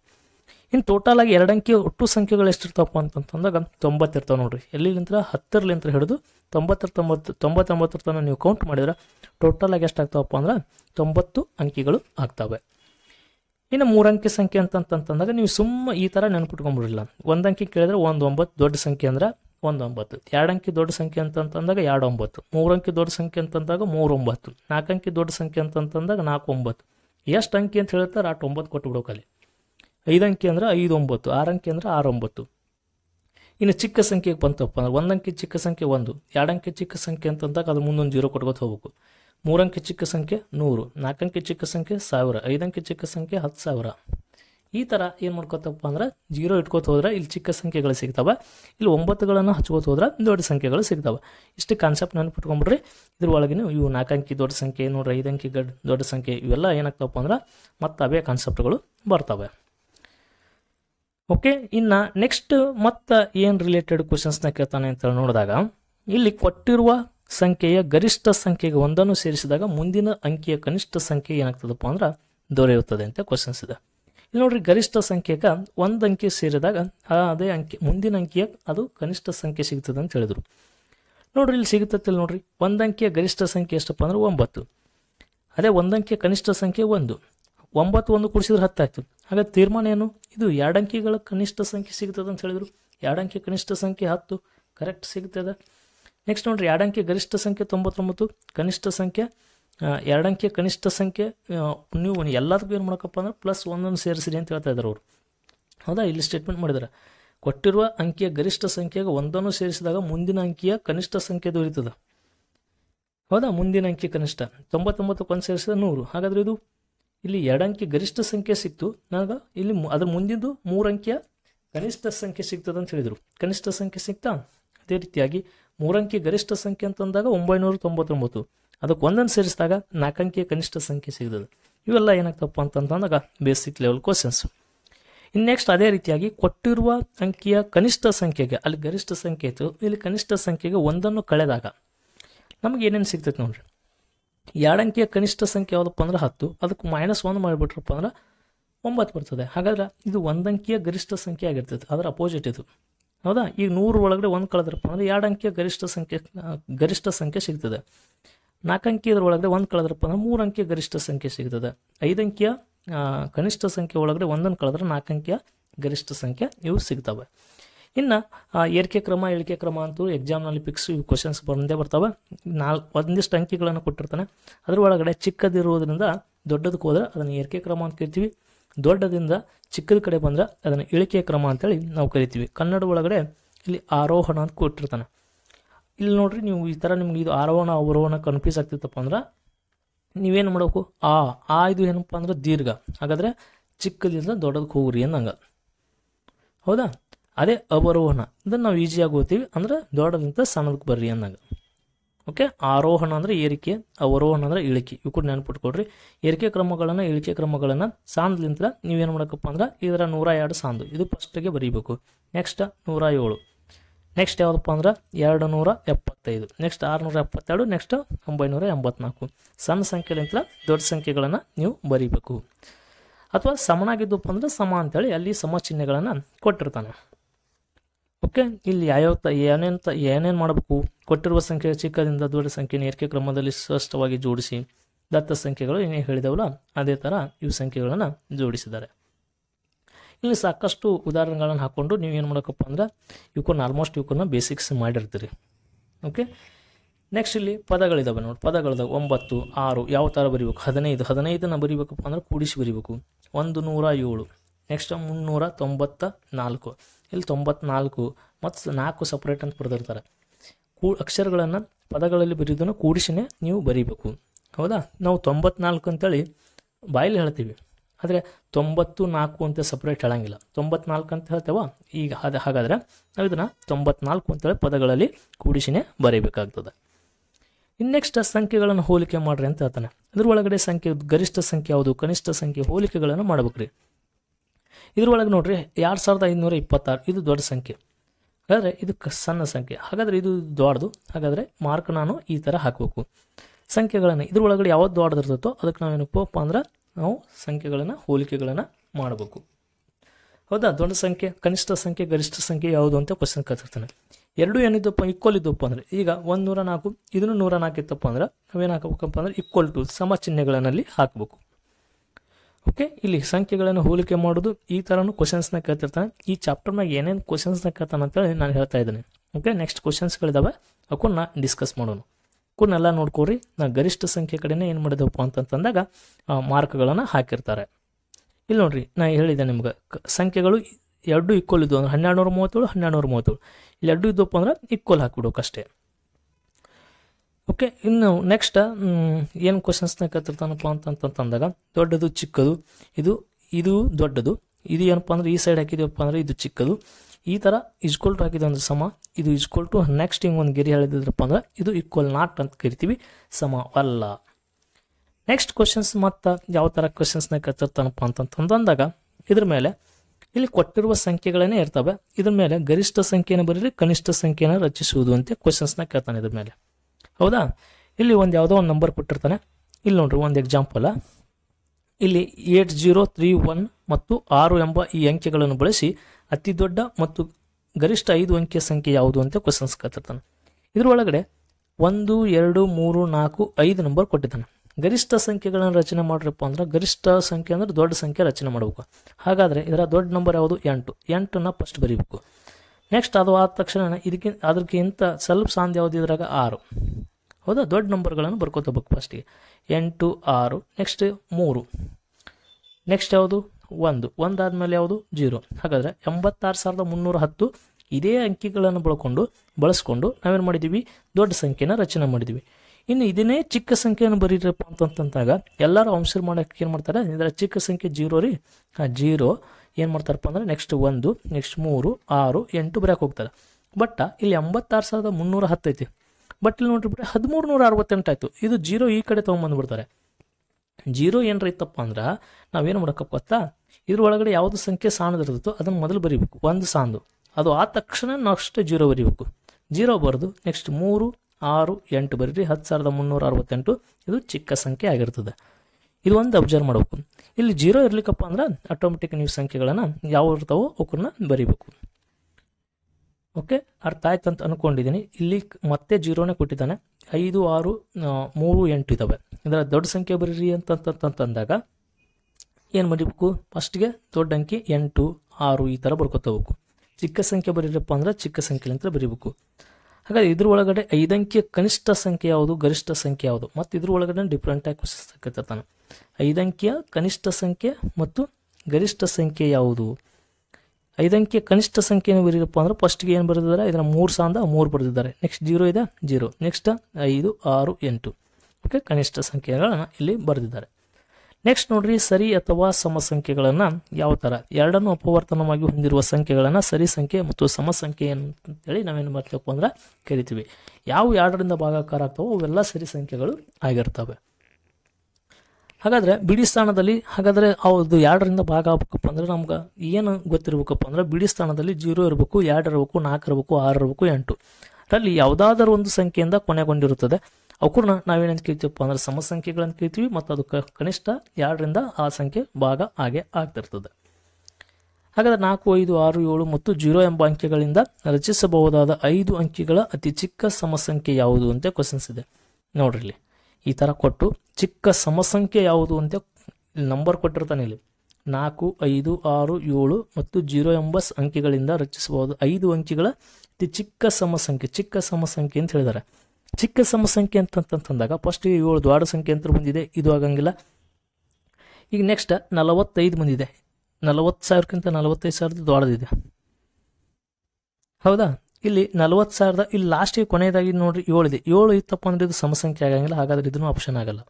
ಇನ್ನು ಟೋಟಲ್ ಆಗಿ ಎರಡು ಅಂಕಿ ಒಟ್ಟು ಸಂಖ್ಯೆಗಳು ಎಷ್ಟಿರ್ತಾವಪ್ಪ ಅಂತಂದಾಗ ತೊಂಬತ್ತು ಇರ್ತಾವೆ ನೋಡ್ರಿ ಎಲ್ಲಿಂತ್ರ ಹತ್ತರ್ಲಿಂತ್ರ ಹಿಡಿದು ತೊಂಬತ್ತರ ತೊಂಬತ್ತು ತೊಂಬತ್ತೊಂಬತ್ತರ ತನಕ ನೀವು ಕೌಂಟ್ ಮಾಡಿದ್ರೆ ಟೋಟಲ್ ಆಗಿ ಎಷ್ಟಾಗ್ತಾವಪ್ಪ ಅಂದ್ರೆ ತೊಂಬತ್ತು ಅಂಕಿಗಳು ಆಗ್ತವೆ ಇನ್ನು ಮೂರಂಕಿ ಸಂಖ್ಯೆ ಅಂತಂತಂದಾಗ ನೀವು ಸುಮ್ಮನೆ ಈ ಥರ ನೆನ್ಪಿಟ್ಕೊಂಡ್ಬಿಡಲಿಲ್ಲ ಒಂದು ಅಂಕಿ ಕೇಳಿದ್ರೆ ಒಂದು ಒಂಬತ್ತು ದೊಡ್ಡ ಸಂಖ್ಯೆ ಅಂದರೆ ಒಂದು ಒಂಬತ್ತು ಎರಡು ಅಂಕಿ ದೊಡ್ಡ ಸಂಖ್ಯೆ ಅಂತಂತಂದಾಗ ಎರಡು ಒಂಬತ್ತು ಮೂರಂಕಿ ದೊಡ್ಡ ಸಂಖ್ಯೆ ಅಂತಂದಾಗ ಮೂರು ಒಂಬತ್ತು ನಾಲ್ಕು ಅಂಕಿ ದೊಡ್ಡ ಸಂಖ್ಯೆ ಅಂತಂತಂದಾಗ ನಾಲ್ಕು ಒಂಬತ್ತು ಎಷ್ಟು ಅಂಕಿ ಅಂತ ಹೇಳ್ತಾರೆ ಆಟ ಒಂಬತ್ತು ಕೊಟ್ಟು ಬಿಡೋಕಲ್ಲಿ ಐದಂಕಿ ಅಂದರೆ ಐದು ಒಂಬತ್ತು ಆರಂಕಿ ಅಂದರೆ ಒಂಬತ್ತು ಇನ್ನು ಚಿಕ್ಕ ಸಂಖ್ಯೆಗೆ ಬಂತಪ್ಪ ಅಂದರೆ ಒಂದಂಕಿ ಚಿಕ್ಕ ಸಂಖ್ಯೆ ಒಂದು ಎರಡಂಕಿ ಚಿಕ್ಕ ಸಂಖ್ಯೆ ಅಂತಂದಾಗ ಅದು ಮುಂದೊಂದು ಜೀರೋ ಕೊಡ್ಕೊತ ಹೋಗ್ಬೇಕು ಮೂರಂಕಿ ಚಿಕ್ಕ ಸಂಖ್ಯೆ ನೂರು ನಾಲ್ಕಂಕಿ ಚಿಕ್ಕ ಸಂಖ್ಯೆ ಸಾವಿರ ಐದಂಕಿ ಚಿಕ್ಕ ಸಂಖ್ಯೆ ಹತ್ತು ಸಾವಿರ ಈ ಥರ ಏನು ಮಾಡ್ಕೋತಪ್ಪ ಅಂದ್ರೆ ಜೀರೋ ಇಟ್ಕೋತ ಹೋದ್ರೆ ಇಲ್ಲಿ ಚಿಕ್ಕ ಸಂಖ್ಯೆಗಳು ಸಿಗ್ತವೆ ಇಲ್ಲಿ ಒಂಬತ್ತುಗಳನ್ನು ಹಚ್ಕೋತ ಹೋದ್ರೆ ದೊಡ್ಡ ಸಂಖ್ಯೆಗಳು ಸಿಗ್ತವೆ ಇಷ್ಟು ಕಾನ್ಸೆಪ್ಟ್ ನೆನಪಿಟ್ಕೊಂಬಿಡ್ರಿ ಇದ್ರ ಒಳಗಿನ ಇವು ನಾಲ್ಕಂಕಿ ದೊಡ್ಡ ಸಂಖ್ಯೆ ನೋಡ್ರಿ ಐದಂಕಿ ದೊಡ್ಡ ಸಂಖ್ಯೆ ಇವೆಲ್ಲ ಏನಾಗ್ತಪ್ಪ ಅಂದ್ರೆ ಮತ್ತೆ ಅವೇ ಕಾನ್ಸೆಪ್ಟ್ಗಳು ಬರ್ತವೆ ಓಕೆ ಇನ್ನ ನೆಕ್ಸ್ಟ್ ಮತ್ತೆ ಏನ್ ರಿಲೇಟೆಡ್ ಕ್ವಶನ್ಸ್ನ ಕೇಳ್ತಾನೆ ಅಂತ ನೋಡಿದಾಗ ಇಲ್ಲಿ ಕೊಟ್ಟಿರುವ ಸಂಖ್ಯೆಯ ಗರಿಷ್ಠ ಸಂಖ್ಯೆಗೆ ಒಂದನ್ನು ಸೇರಿಸಿದಾಗ ಮುಂದಿನ ಅಂಕಿಯ ಕನಿಷ್ಠ ಸಂಖ್ಯೆ ಏನಾಗ್ತದಪ್ಪ ಅಂದ್ರೆ ದೊರೆಯುತ್ತದೆ ಅಂತ ಕ್ವಶನ್ಸ್ ಇದೆ ಇಲ್ಲಿ ನೋಡ್ರಿ ಗರಿಷ್ಠ ಸಂಖ್ಯೆಗೆ ಒಂದು ಅಂಕಿ ಸೇರಿದಾಗ ಅದೇ ಅಂಕಿ ಮುಂದಿನ ಅಂಕಿಯ ಅದು ಕನಿಷ್ಠ ಸಂಖ್ಯೆ ಸಿಗ್ತದೆ ಅಂತ ಹೇಳಿದ್ರು ನೋಡ್ರಿ ಇಲ್ಲಿ ಸಿಗುತ್ತೆ ನೋಡ್ರಿ ಒಂದು ಅಂಕಿಯ ಗರಿಷ್ಠ ಸಂಖ್ಯೆ ಎಷ್ಟಪ್ಪ ಅಂದ್ರೆ ಒಂಬತ್ತು ಅದೇ ಒಂದಂಕಿಯ ಕನಿಷ್ಠ ಸಂಖ್ಯೆ ಒಂದು ಒಂಬತ್ತು ಒಂದು ಕೂಡಿಸಿದ್ರೆ ಹತ್ತು ಆಯ್ತು ಹಾಗಾದ್ರೆ ತೀರ್ಮಾನ ಏನು ಇದು ಅಂಕಿಗಳ ಕನಿಷ್ಠ ಸಂಖ್ಯೆ ಸಿಗ್ತದೆ ಅಂತ ಹೇಳಿದ್ರು ಅಂಕಿ ಕನಿಷ್ಠ ಸಂಖ್ಯೆ ಹತ್ತು ಕರೆಕ್ಟ್ ಸಿಗ್ತದೆ ನೆಕ್ಸ್ಟ್ ನೋಡ್ರಿ ಅಂಕಿ ಗರಿಷ್ಠ ಸಂಖ್ಯೆ ತೊಂಬತ್ತೊಂಬತ್ತು ಕನಿಷ್ಠ ಸಂಖ್ಯೆ ಅಂಕಿ ಕನಿಷ್ಠ ಸಂಖ್ಯೆ ನೀವು ಎಲ್ಲದಕ್ಕೂ ಏನು ಮಾಡೋಕ್ಕಪ್ಪ ಅಂದ್ರೆ ಪ್ಲಸ್ ಒಂದನ್ನು ಸೇರಿಸಿರಿ ಅಂತ ಹೇಳ್ತಾ ಇದ್ದಾರೆ ಅವರು ಹೌದಾ ಇಲ್ಲಿ ಸ್ಟೇಟ್ಮೆಂಟ್ ಮಾಡಿದ್ದಾರೆ ಕೊಟ್ಟಿರುವ ಅಂಕಿಯ ಗರಿಷ್ಠ ಸಂಖ್ಯೆಗೆ ಒಂದನ್ನು ಸೇರಿಸಿದಾಗ ಮುಂದಿನ ಅಂಕಿಯ ಕನಿಷ್ಠ ಸಂಖ್ಯೆ ದೊರೀತದೆ ಹೌದಾ ಮುಂದಿನ ಅಂಕಿ ಕನಿಷ್ಠ ತೊಂಬತ್ತೊಂಬತ್ತಕ್ಕೊಂದು ಸೇರಿಸಿದ ನೂರು ಹಾಗಾದರೆ ಇದು ಇಲ್ಲಿ ಎರಡು ಅಂಕಿ ಗರಿಷ್ಠ ಸಂಖ್ಯೆ ಸಿಕ್ತು ನನಗೆ ಇಲ್ಲಿ ಅದರ ಮುಂದಿದ್ದು ಮೂರಂಕಿಯ ಅಂಕಿಯ ಕನಿಷ್ಠ ಸಂಖ್ಯೆ ಸಿಗ್ತದೆ ಅಂತ ಹೇಳಿದರು ಕನಿಷ್ಠ ಸಂಖ್ಯೆ ಸಿಗ್ತಾ ಅದೇ ರೀತಿಯಾಗಿ ಮೂರಂಕಿ ಗರಿಷ್ಠ ಸಂಖ್ಯೆ ಅಂತಂದಾಗ ಒಂಬೈನೂರ ತೊಂಬತ್ತೊಂಬತ್ತು ಅದಕ್ಕೆ ಒಂದನ್ನು ಸೇರಿಸಿದಾಗ ನಾಲ್ಕಂಕಿಯ ಕನಿಷ್ಠ ಸಂಖ್ಯೆ ಸಿಗ್ತದೆ ಇವೆಲ್ಲ ಏನಾಗ್ತಪ್ಪ ಅಂತಂದಾಗ ಬೇಸಿಕ್ ಲೆವೆಲ್ ಕ್ವಶನ್ಸ್ ಇನ್ನು ನೆಕ್ಸ್ಟ್ ಅದೇ ರೀತಿಯಾಗಿ ಕೊಟ್ಟಿರುವ ಅಂಕಿಯ ಕನಿಷ್ಠ ಸಂಖ್ಯೆಗೆ ಅಲ್ಲಿ ಗರಿಷ್ಠ ಸಂಖ್ಯೆ ಇತ್ತು ಇಲ್ಲಿ ಕನಿಷ್ಠ ಸಂಖ್ಯೆಗೆ ಒಂದನ್ನು ಕಳೆದಾಗ ನಮಗೆ ಏನೇನು ಸಿಗ್ತೈತೆ ನೋಡ್ರಿ ಎರಡು ಅಂಕಿಯ ಕನಿಷ್ಠ ಸಂಖ್ಯೆ ಯಾವುದಪ್ಪ ಅಂದ್ರೆ ಹತ್ತು ಅದಕ್ಕೆ ಮೈನಸ್ ಒಂದು ಮಾಡಿಬಿಟ್ರಪ್ಪ ಅಂದ್ರೆ ಒಂಬತ್ತು ಬರ್ತದೆ ಹಾಗಾದ್ರೆ ಇದು ಒಂದಂಕಿಯ ಗರಿಷ್ಠ ಸಂಖ್ಯೆ ಆಗಿರ್ತದೆ ಅದರ ಅಪೋಸಿಟ್ ಇದು ಹೌದಾ ಈಗ ನೂರು ಒಳಗಡೆ ಒಂದು ಕಳೆದ್ರಪ್ಪ ಅಂದ್ರೆ ಎರಡು ಅಂಕಿಯ ಗರಿಷ್ಠ ಸಂಖ್ಯೆ ಗರಿಷ್ಠ ಸಂಖ್ಯೆ ಸಿಗ್ತದೆ ನಾಲ್ಕು ಅಂಕಿ ಒಳಗಡೆ ಒಂದು ಕಳೆದ್ರಪ್ಪ ಅಂದ್ರೆ ಮೂರು ಅಂಕಿಯ ಗರಿಷ್ಠ ಸಂಖ್ಯೆ ಸಿಗ್ತದೆ ಐದು ಅಂಕಿಯ ಕನಿಷ್ಠ ಸಂಖ್ಯೆ ಒಳಗಡೆ ಒಂದನ್ನು ಕಳೆದ್ರೆ ನಾಲ್ಕು ಅಂಕಿಯ ಗರಿಷ್ಠ ಸಂಖ್ಯೆ ಇವು ಸಿಗ್ತವೆ ಇನ್ನು ಏರಿಕೆ ಕ್ರಮ ಇಳಿಕೆ ಕ್ರಮ ಅಂತೂ ಎಕ್ಸಾಮ್ನಲ್ಲಿ ಫಿಕ್ಸ್ ಕ್ವಶನ್ಸ್ ಬಂದೇ ಬರ್ತಾವೆ ನಾಲ್ಕು ಒಂದಿಷ್ಟು ಅಂಕಿಗಳನ್ನು ಕೊಟ್ಟಿರ್ತಾನೆ ಅದ್ರ ಒಳಗಡೆ ಚಿಕ್ಕದಿರುವುದರಿಂದ ದೊಡ್ಡದಕ್ಕೆ ಹೋದ್ರೆ ಅದನ್ನು ಏರಿಕೆ ಕ್ರಮ ಅಂತ ಕರಿತೀವಿ ದೊಡ್ಡದಿಂದ ಚಿಕ್ಕದ ಕಡೆ ಬಂದರೆ ಅದನ್ನು ಇಳಿಕೆ ಕ್ರಮ ಅಂತೇಳಿ ನಾವು ಕರಿತೀವಿ ಕನ್ನಡ ಒಳಗಡೆ ಇಲ್ಲಿ ಆರೋಹಣ ಅಂತ ಕೊಟ್ಟಿರ್ತಾನೆ ಇಲ್ಲಿ ನೋಡ್ರಿ ನೀವು ಈ ಥರ ನಿಮ್ಗೆ ಇದು ಆರೋಹಣ ಅವರೋಹಣ ಕನ್ಫ್ಯೂಸ್ ಆಗ್ತಿತ್ತಪ್ಪ ಅಂದ್ರೆ ನೀವೇನು ಮಾಡಬೇಕು ಆ ಆ ಇದು ಏನಪ್ಪ ಅಂದ್ರೆ ದೀರ್ಘ ಹಾಗಾದ್ರೆ ಚಿಕ್ಕದಿಂದ ದೊಡ್ಡದಕ್ಕೆ ಹೋಗ್ರಿ ಅನ್ನಂಗೆ ಹೌದಾ ಅದೇ ಅವರೋಹಣ ಇದನ್ನು ನಾವು ಈಸಿಯಾಗಿ ಓದ್ತೀವಿ ಅಂದ್ರೆ ದೊಡ್ಡದಿಂದ ಸಣ್ಣದಕ್ಕೆ ಬರ್ರಿ ಅಂದಾಗ ಓಕೆ ಆರೋಹಣ ಅಂದರೆ ಏರಿಕೆ ಅವರೋಹಣ ಅಂದರೆ ಇಳಿಕೆ ಇವು ಕೂಡ ನೆನಪಿಟ್ಕೊಡ್ರಿ ಏರಿಕೆ ಕ್ರಮಗಳನ್ನು ಇಳಿಕೆ ಕ್ರಮಗಳನ್ನು ಸಾಂದ್ಲಿಂತ ನೀವೇನು ಮಾಡಬೇಕಪ್ಪ ಅಂದ್ರೆ ಇದರ ನೂರ ಎರಡು ಸಾಂದು ಇದು ಫಸ್ಟಿಗೆ ಬರೀಬೇಕು ನೆಕ್ಸ್ಟ್ ನೂರ ಏಳು ನೆಕ್ಸ್ಟ್ ಯಾವುದಪ್ಪ ಅಂದ್ರೆ ಎರಡು ನೂರ ಎಪ್ಪತ್ತೈದು ನೆಕ್ಸ್ಟ್ ಆರುನೂರ ಎಪ್ಪತ್ತೆರಡು ನೆಕ್ಸ್ಟ್ ಒಂಬೈನೂರ ಎಂಬತ್ನಾಲ್ಕು ಸಣ್ಣ ಸಂಖ್ಯೆಲಿಂತ ದೊಡ್ಡ ಸಂಖ್ಯೆಗಳನ್ನು ನೀವು ಬರೀಬೇಕು ಅಥವಾ ಸಮನಾಗಿದ್ದಪ್ಪ ಅಂದ್ರೆ ಸಮ ಅಂತೇಳಿ ಅಲ್ಲಿ ಸಮ ಚಿಹ್ನೆಗಳನ್ನು ಕೊಟ್ಟಿರ್ತಾನೆ ಓಕೆ ಇಲ್ಲಿ ಯಾವ್ಯಾವ ಏನೇನು ತ ಏನೇನು ಮಾಡಬೇಕು ಕೊಟ್ಟಿರುವ ಸಂಖ್ಯೆ ಚಿಕ್ಕದಿಂದ ದೊಡ್ಡ ಸಂಖ್ಯೆ ಏರಿಕೆ ಕ್ರಮದಲ್ಲಿ ಸ್ಪಷ್ಟವಾಗಿ ಜೋಡಿಸಿ ದತ್ತ ಸಂಖ್ಯೆಗಳು ಏನೇ ಹೇಳಿದವಲ್ಲ ಅದೇ ಥರ ಇವು ಸಂಖ್ಯೆಗಳನ್ನು ಜೋಡಿಸಿದ್ದಾರೆ ಇಲ್ಲಿ ಸಾಕಷ್ಟು ಉದಾಹರಣೆಗಳನ್ನು ಹಾಕ್ಕೊಂಡು ನೀವು ಏನು ಮಾಡೋಕ್ಕಪ್ಪ ಅಂದ್ರೆ ಇವಕ್ಕನ್ನು ಆಲ್ಮೋಸ್ಟ್ ಇವಕ್ಕನ್ನ ಬೇಸಿಕ್ಸ್ ಮಾಡಿರ್ತೀರಿ ಓಕೆ ನೆಕ್ಸ್ಟ್ ಇಲ್ಲಿ ಪದಗಳಿದಾವೆ ನೋಡಿ ಪದಗಳಿದಾವೆ ಒಂಬತ್ತು ಆರು ಯಾವ ಥರ ಬರಿಬೇಕು ಹದಿನೈದು ಹದಿನೈದನ್ನ ಬರಿಬೇಕಪ್ಪ ಅಂದ್ರೆ ಕೂಡಿಸಿ ಬರಿಬೇಕು ಒಂದು ನೂರ ಏಳು ನೆಕ್ಸ್ಟ್ ಮುನ್ನೂರ ತೊಂಬತ್ತ ನಾಲ್ಕು ಇಲ್ಲಿ ತೊಂಬತ್ನಾಲ್ಕು ಮತ್ತು ನಾಲ್ಕು ಸಪ್ರೇಟ್ ಅಂತ ಬರೆದಿರ್ತಾರೆ ಕೂ ಅಕ್ಷರಗಳನ್ನು ಪದಗಳಲ್ಲಿ ಬರೆಯೋದನ್ನು ಕೂಡಿಸಿನೇ ನೀವು ಬರೀಬೇಕು ಹೌದಾ ನಾವು ತೊಂಬತ್ನಾಲ್ಕು ಅಂತೇಳಿ ಬಾಯಲ್ಲಿ ಹೇಳ್ತೀವಿ ಆದರೆ ತೊಂಬತ್ತು ನಾಲ್ಕು ಅಂತ ಸಪ್ರೇಟ್ ಹೇಳಂಗಿಲ್ಲ ತೊಂಬತ್ನಾಲ್ಕು ಅಂತ ಹೇಳ್ತೇವ ಈಗ ಅದು ಹಾಗಾದರೆ ನಾವು ಇದನ್ನು ತೊಂಬತ್ನಾಲ್ಕು ಅಂತೇಳಿ ಪದಗಳಲ್ಲಿ ಕೂಡಿಸಿನೇ ಬರೀಬೇಕಾಗ್ತದೆ ಇನ್ನೆಕ್ಸ್ಟ್ ಸಂಖ್ಯೆಗಳನ್ನು ಹೋಲಿಕೆ ಮಾಡ್ರಿ ಅಂತ ಹೇಳ್ತಾನೆ ಅದರೊಳಗಡೆ ಸಂಖ್ಯೆ ಗರಿಷ್ಠ ಸಂಖ್ಯೆ ಯಾವುದು ಕನಿಷ್ಠ ಸಂಖ್ಯೆ ಹೋಲಿಕೆಗಳನ್ನು ಮಾಡ್ಬೇಕ್ರಿ ಇದ್ರೊಳಗೆ ನೋಡಿರಿ ಎರಡು ಸಾವಿರದ ಐದುನೂರ ಇಪ್ಪತ್ತಾರು ಇದು ದೊಡ್ಡ ಸಂಖ್ಯೆ ಹಾಗಾದರೆ ಇದು ಸಣ್ಣ ಸಂಖ್ಯೆ ಹಾಗಾದರೆ ಇದು ದೊಡ್ಡದು ಹಾಗಾದರೆ ಮಾರ್ಕ್ ನಾನು ಈ ಥರ ಹಾಕಬೇಕು ಸಂಖ್ಯೆಗಳನ್ನು ಇದ್ರೊಳಗಡೆ ದೊಡ್ಡದು ದೊಡ್ಡದಿರ್ತೈತೋ ಅದಕ್ಕೆ ನಾವು ಅಂದ್ರೆ ನಾವು ಸಂಖ್ಯೆಗಳನ್ನು ಹೋಲಿಕೆಗಳನ್ನು ಮಾಡಬೇಕು ಹೌದಾ ದೊಡ್ಡ ಸಂಖ್ಯೆ ಕನಿಷ್ಠ ಸಂಖ್ಯೆ ಗರಿಷ್ಠ ಸಂಖ್ಯೆ ಯಾವುದು ಅಂತ ಕ್ವಶನ್ ಕಲ್ತಿರ್ತಾನೆ ಎರಡು ಏನಿದ್ದಪ್ಪ ಈಕ್ವಲ್ ಇದ್ದಪ್ಪ ಅಂದರೆ ಈಗ ಒಂದು ನೂರ ನಾಲ್ಕು ಇದನ್ನು ನೂರ ನಾಲ್ಕು ಇತ್ತಪ್ಪ ಅಂದ್ರೆ ನಾವೇನು ಹಾಕಬೇಕಪ್ಪ ಅಂದರೆ ಈಕ್ವಲ್ ಟು ಸಮ ಚಿಹ್ನೆಗಳನ್ನಲ್ಲಿ ಹಾಕಬೇಕು ಓಕೆ ಇಲ್ಲಿ ಸಂಖ್ಯೆಗಳನ್ನು ಹೋಲಿಕೆ ಮಾಡೋದು ಈ ಥರನೂ ಕ್ವಶನ್ಸ್ನ ಕೇಳ್ತಿರ್ತಾನೆ ಈ ಚಾಪ್ಟರ್ನಾಗ ಏನೇನು ಕ್ವಶನ್ಸ್ನ ಕೇಳ್ತಾನೆ ಅಂತೇಳಿ ನಾನು ಹೇಳ್ತಾ ಇದ್ದೀನಿ ಓಕೆ ನೆಕ್ಸ್ಟ್ ಕ್ವಶನ್ಸ್ಗಳಿದಾವೆ ನಾ ಡಿಸ್ಕಸ್ ಮಾಡೋಣ ಅವನ್ನೆಲ್ಲ ನೋಡ್ಕೋರಿ ನಾ ಗರಿಷ್ಠ ಸಂಖ್ಯೆ ಕಡೆನೇ ಏನು ಮಾಡಿದೆವಪ್ಪ ಅಂತಂದಾಗ ಮಾರ್ಕ್ಗಳನ್ನು ಹಾಕಿರ್ತಾರೆ ಇಲ್ಲಿ ನೋಡ್ರಿ ನಾನು ಹೇಳಿದೆ ನಿಮ್ಗೆ ಸಂಖ್ಯೆಗಳು ಎರಡು ಇಕ್ವಲ್ ಇದ್ದು ಅಂದ್ರೆ ಹನ್ನೆರಡು ನೂರ ಮೂವತ್ತೇಳು ಹನ್ನೆರಡು ನೂರ ಮೂವತ್ತೇಳು ಇಲ್ಲಿ ಎರಡು ಇದ್ದಪ್ಪ ಅಂದ್ರೆ ಇಕ್ವಲ್ ಹಾಕ್ಬಿಡೋಕಷ್ಟೇ ಓಕೆ ಇನ್ನು ನೆಕ್ಸ್ಟ್ ಏನು ಕ್ವಶನ್ಸ್ನ ಕತ್ತಿರ್ತಾನಪ್ಪ ಅಂತಂತಂದಾಗ ದೊಡ್ಡದು ಚಿಕ್ಕದು ಇದು ಇದು ದೊಡ್ಡದು ಇದು ಏನಪ್ಪ ಅಂದ್ರೆ ಈ ಸೈಡ್ ಹಾಕಿದೀವಪ್ಪ ಅಂದರೆ ಇದು ಚಿಕ್ಕದು ಈ ಥರ ಇಸ್ಕೋಲ್ ಟು ಹಾಕಿದೆ ಸಮ ಇದು ಇಸ್ಕೋಲ್ ಟು ನೆಕ್ಸ್ಟ್ ಹಿಂಗೆ ಒಂದು ಗೆರೆ ಹೇಳಿದ್ರಪ್ಪ ಅಂದ್ರೆ ಇದು ಈಕ್ವಲ್ ನಾಟ್ ಅಂತ ಕರಿತೀವಿ ಸಮ ಅಲ್ಲ ನೆಕ್ಸ್ಟ್ ಕ್ವಶನ್ಸ್ ಮತ್ತು ಯಾವ ಥರ ಕ್ವಶನ್ಸ್ನ ಕತ್ತಿರ್ತಾನಪ್ಪ ಅಂತಂತಂದಾಗ ಇದ್ರ ಮೇಲೆ ಇಲ್ಲಿ ಕೊಟ್ಟಿರುವ ಸಂಖ್ಯೆಗಳನ್ನೇ ಇರ್ತವೆ ಇದ್ರ ಮೇಲೆ ಗರಿಷ್ಠ ಸಂಖ್ಯೆಯನ್ನು ಬರೀರಿ ಕನಿಷ್ಠ ಸಂಖ್ಯೆಯನ್ನು ರಚಿಸುವುದು ಅಂತ ಕ್ವಶನ್ಸ್ನ ಕೇಳ್ತಾನೆ ಇದ್ರ ಮೇಲೆ ಹೌದಾ ಇಲ್ಲಿ ಒಂದು ಯಾವುದೋ ಒಂದು ನಂಬರ್ ಕೊಟ್ಟಿರ್ತಾನೆ ಇಲ್ಲಿ ನೋಡ್ರಿ ಒಂದು ಎಕ್ಸಾಂಪಲ್ ಇಲ್ಲಿ ಏಟ್ ಜೀರೋ ತ್ರೀ ಒನ್ ಮತ್ತು ಆರು ಎಂಬ ಈ ಅಂಕೆಗಳನ್ನು ಬಳಸಿ ಅತಿ ದೊಡ್ಡ ಮತ್ತು ಗರಿಷ್ಠ ಐದು ಅಂಕೆಯ ಸಂಖ್ಯೆ ಯಾವುದು ಅಂತ ಕ್ವಶನ್ಸ್ ಕತ್ತಿರ್ತಾನೆ ಇದರೊಳಗಡೆ ಒಂದು ಎರಡು ಮೂರು ನಾಲ್ಕು ಐದು ನಂಬರ್ ಕೊಟ್ಟಿದ್ದಾನೆ ಗರಿಷ್ಠ ಸಂಖ್ಯೆಗಳನ್ನು ರಚನೆ ಮಾಡಿರಪ್ಪ ಅಂದ್ರೆ ಗರಿಷ್ಠ ಸಂಖ್ಯೆ ಅಂದ್ರೆ ದೊಡ್ಡ ಸಂಖ್ಯೆ ರಚನೆ ಮಾಡಬೇಕು ಹಾಗಾದರೆ ಇದರ ದೊಡ್ಡ ನಂಬರ್ ಯಾವುದು ಎಂಟು ಎಂಟನ್ನು ಫಸ್ಟ್ ಬರೀಬೇಕು ನೆಕ್ಸ್ಟ್ ಅದು ಆದ ತಕ್ಷಣ ಇದಕ್ಕಿಂತ ಅದಕ್ಕಿಂತ ಸ್ವಲ್ಪ ಸಾಂಧ್ಯ ಯಾವ್ದು ಇದ್ರಾಗ ಆರು ಹೌದಾ ದೊಡ್ಡ ನಂಬರ್ಗಳನ್ನು ಬರ್ಕೋತಬೇಕು ಫಸ್ಟಿಗೆ ಎಂಟು ಆರು ನೆಕ್ಸ್ಟ್ ಮೂರು ನೆಕ್ಸ್ಟ್ ಯಾವುದು ಒಂದು ಒಂದಾದಮೇಲೆ ಯಾವುದು ಜೀರೋ ಹಾಗಾದರೆ ಎಂಬತ್ತಾರು ಸಾವಿರದ ಮುನ್ನೂರ ಹತ್ತು ಇದೇ ಅಂಕಿಗಳನ್ನು ಬಳಕೊಂಡು ಬಳಸ್ಕೊಂಡು ನಾವೇನು ಮಾಡಿದ್ದೀವಿ ದೊಡ್ಡ ಸಂಖ್ಯೆನ ರಚನೆ ಮಾಡಿದೀವಿ ಇನ್ನು ಇದನ್ನೇ ಚಿಕ್ಕ ಸಂಖ್ಯೆಯನ್ನು ಬರೀರಪ್ಪ ಅಂತಂತಂದಾಗ ಎಲ್ಲರೂ ಅಂಶ ಮಾಡೋಕ್ಕೆ ಏನು ಮಾಡ್ತಾರೆ ಇದರ ಚಿಕ್ಕ ಸಂಖ್ಯೆ ಜೀರೋ ರೀ ಹಾಂ ಜೀರೋ ಏನು ಮಾಡ್ತಾರಪ್ಪ ಅಂದರೆ ನೆಕ್ಸ್ಟ್ ಒಂದು ನೆಕ್ಸ್ಟ್ ಮೂರು ಆರು ಎಂಟು ಬರೆಯಕ್ಕೆ ಹೋಗ್ತಾರೆ ಬಟ್ ಇಲ್ಲಿ ಎಂಬತ್ತಾರು ಸಾವಿರದ ಮುನ್ನೂರ ಹತ್ತೈತಿ ಬಟ್ ಇಲ್ಲಿ ನೋಡಿರಿ ಬಿಟ್ಟರೆ ಹದಿಮೂರು ನೂರ ಅರವತ್ತೆಂಟು ಆಯಿತು ಇದು ಜೀರೋ ಈ ಕಡೆ ತೊಗೊಂಬಂದ್ಬಿಡ್ತಾರೆ ಜೀರೋ ಏನರ ಇತ್ತಪ್ಪ ಅಂದ್ರೆ ಏನು ಮಾಡೋಕ್ಕಪ್ಪ ಗೊತ್ತಾ ಇದ್ರೊಳಗಡೆ ಯಾವುದು ಸಂಖ್ಯೆ ಸಾಣದಿರ್ತೈತೋ ಅದನ್ನು ಮೊದಲು ಬರೀಬೇಕು ಒಂದು ಸಾಂದು ಅದು ಆದ ತಕ್ಷಣ ನಾವು ಅಷ್ಟೇ ಜೀರೋ ಬರೀಬೇಕು ಜೀರೋ ಬರೆದು ನೆಕ್ಸ್ಟ್ ಮೂರು ಆರು ಎಂಟು ಬರೀರಿ ಹತ್ತು ಸಾವಿರದ ಮುನ್ನೂರ ಅರವತ್ತೆಂಟು ಇದು ಚಿಕ್ಕ ಸಂಖ್ಯೆ ಆಗಿರ್ತದೆ ಇದು ಒಂದು ಅಬ್ಸರ್ವ್ ಮಾಡಬೇಕು ಇಲ್ಲಿ ಜೀರೋ ಇರಲಿಕ್ಕಪ್ಪ ಅಂದ್ರೆ ಆಟೋಮೆಟಿಕ್ ನೀವು ಸಂಖ್ಯೆಗಳನ್ನು ಯಾವ ಇರ್ತಾವೋ ಅವಕ್ಕನ್ನ ಬರೀಬೇಕು ಓಕೆ ಅರ್ಥ ಆಯ್ತು ಅಂತ ಅಂದ್ಕೊಂಡಿದ್ದೀನಿ ಇಲ್ಲಿ ಮತ್ತೆ ಜೀರೋನೇ ಕೊಟ್ಟಿದ್ದಾನೆ ಐದು ಆರು ಮೂರು ಎಂಟು ಇದಾವೆ ಇದರ ದೊಡ್ಡ ಸಂಖ್ಯೆ ಬರೀರಿ ಅಂತಂತಂತಂತಂದಾಗ ಏನು ಮಾಡಬೇಕು ಫಸ್ಟ್ಗೆ ದೊಡ್ಡ ಅಂಕಿ ಎಂಟು ಆರು ಈ ಥರ ಬರ್ಕೊತ ಹೋಗ್ಬೇಕು ಚಿಕ್ಕ ಸಂಖ್ಯೆ ಬರೀರಪ್ಪ ಅಂದ್ರೆ ಚಿಕ್ಕ ಅಂತ ಬರೀಬೇಕು ಹಾಗಾದ್ರೆ ಇದ್ರ ಒಳಗಡೆ ಐದಂಕಿಯ ಕನಿಷ್ಠ ಸಂಖ್ಯೆ ಯಾವುದು ಗರಿಷ್ಠ ಸಂಖ್ಯೆ ಯಾವುದು ಮತ್ತು ಇದ್ರ ಒಳಗಡೆ ಡಿಫ್ರೆಂಟಾಗಿ ಕ್ವಶನ್ಸ್ ಸಿಕ್ಕತ್ತಾನೆ ಐದಂಕಿಯ ಕನಿಷ್ಠ ಸಂಖ್ಯೆ ಮತ್ತು ಗರಿಷ್ಠ ಸಂಖ್ಯೆ ಯಾವುದು ಐದಂಕಿಯ ಕನಿಷ್ಠ ಸಂಖ್ಯೆ ಬರೀರಪ್ಪ ಅಂದ್ರೆ ಫಸ್ಟ್ಗೆ ಏನು ಬರೆದಿದ್ದಾರೆ ಇದನ್ನು ಮೂರು ಸಾಂದ ಮೂರು ಬರೆದಿದ್ದಾರೆ ನೆಕ್ಸ್ಟ್ ಜೀರೋ ಇದೆ ಜೀರೋ ನೆಕ್ಸ್ಟ್ ಐದು ಆರು ಎಂಟು ಓಕೆ ಕನಿಷ್ಠ ಸಂಖ್ಯೆಗಳನ್ನು ಇಲ್ಲಿ ಬರೆದಿದ್ದಾರೆ ನೆಕ್ಸ್ಟ್ ನೋಡ್ರಿ ಸರಿ ಅಥವಾ ಸಮ ಯಾವ ಥರ ಎರಡನ್ನು ಅಪವರ್ತನವಾಗಿ ಹೊಂದಿರುವ ಸಂಖ್ಯೆಗಳನ್ನು ಸರಿ ಸಂಖ್ಯೆ ಮತ್ತು ಸಮ ಸಂಖ್ಯೆ ಅಂತೇಳಿ ನಾವೇನು ಮಾಡ್ತೇವಪ್ಪ ಅಂದ್ರೆ ಕರಿತೀವಿ ಯಾವ ಎರಡರಿಂದ ಭಾಗಾಕಾರ ಆಗ್ತಾವೋ ಅವೆಲ್ಲ ಸರಿ ಸಂಖ್ಯೆಗಳು ಆಗಿರ್ತವೆ ಹಾಗಾದರೆ ಬಿಡಿ ಸ್ಥಾನದಲ್ಲಿ ಹಾಗಾದರೆ ಅವ್ರದ್ದು ಎರಡರಿಂದ ಭಾಗ ಆಗ್ಬೇಕಪ್ಪ ಅಂದರೆ ನಮ್ಗೆ ಏನು ಗೊತ್ತಿರಬೇಕಪ್ಪ ಅಂದರೆ ಬಿಡಿ ಸ್ಥಾನದಲ್ಲಿ ಜೀರೋ ಇರಬೇಕು ಎರಡು ಇರಬೇಕು ನಾಲ್ಕು ಇರಬೇಕು ಆರು ಇರಬೇಕು ಎಂಟು ಅದರಲ್ಲಿ ಯಾವುದಾದ್ರೂ ಒಂದು ಸಂಖ್ಯೆಯಿಂದ ಕೊನೆಗೊಂಡಿರುತ್ತದೆ ಅವಕೂರ್ನ ನಾವೇನಂತ ಕೇಳ್ತೀವಪ್ಪ ಅಂದರೆ ಸಮ ಕೇಳ್ತೀವಿ ಮತ್ತು ಅದು ಕನಿಷ್ಠ ಎರಡರಿಂದ ಆ ಸಂಖ್ಯೆ ಭಾಗ ಹಾಗೆ ಆಗ್ತಿರ್ತದೆ ಹಾಗಾದರೆ ನಾಲ್ಕು ಐದು ಆರು ಏಳು ಮತ್ತು ಜೀರೋ ಎಂಬ ಅಂಕೆಗಳಿಂದ ರಚಿಸಬಹುದಾದ ಐದು ಅಂಕಿಗಳ ಅತಿ ಚಿಕ್ಕ ಸಮಸಂಖ್ಯೆ ಯಾವುದು ಅಂತ ಕ್ವಶನ್ಸ್ ಇದೆ ನೋಡ್ರಿ ಈ ಥರ ಕೊಟ್ಟು ಚಿಕ್ಕ ಸಮಸಂಖ್ಯೆ ಯಾವುದು ಅಂತ ನಂಬರ್ ಕೊಟ್ಟಿರ್ತಾನೆ ಇಲ್ಲಿ ನಾಲ್ಕು ಐದು ಆರು ಏಳು ಮತ್ತು ಜೀರೋ ಎಂಬ ಅಂಕಿಗಳಿಂದ ರಚಿಸಬಹುದು ಐದು ಅಂಕಿಗಳ ಅತಿ ಚಿಕ್ಕ ಸಮಸಂಖ್ಯೆ ಚಿಕ್ಕ ಸಮಸಂಖ್ಯೆ ಅಂತ ಹೇಳಿದ್ದಾರೆ ಚಿಕ್ಕ ಸಮಸಂಖ್ಯೆ ಅಂತಂತಂದಾಗ ಫಸ್ಟ್ ಏಳು ದ್ವಾಡ ಸಂಖ್ಯೆ ಅಂತ ಬಂದಿದೆ ಇದು ಆಗಂಗಿಲ್ಲ ಈಗ ನೆಕ್ಸ್ಟ್ ನಲವತ್ತೈದು ಬಂದಿದೆ ನಲವತ್ತು ಸಾವಿರಕ್ಕಿಂತ ನಲವತ್ತೈದು ಸಾವಿರದ ದ್ವಾಡದಿದೆ ಹೌದಾ ಇಲ್ಲಿ ನಲವತ್ತು ಸಾವಿರದ ಇಲ್ಲಿ ಲಾಸ್ಟಿಗೆ ಕೊನೆಯದಾಗಿ ನೋಡ್ರಿ ಏಳು ಇದೆ ಏಳು ಇತ್ತಪ್ಪ ಅಂದ್ರೆ ಇದು ಸಮಸಂಖ್ಯೆ ಆಗಂಗಿಲ್ಲ ಹಾಗಾದ್ರೆ ಇದನ್ನು ಆಪ್ಷನ್ ಆಗಲ್ಲ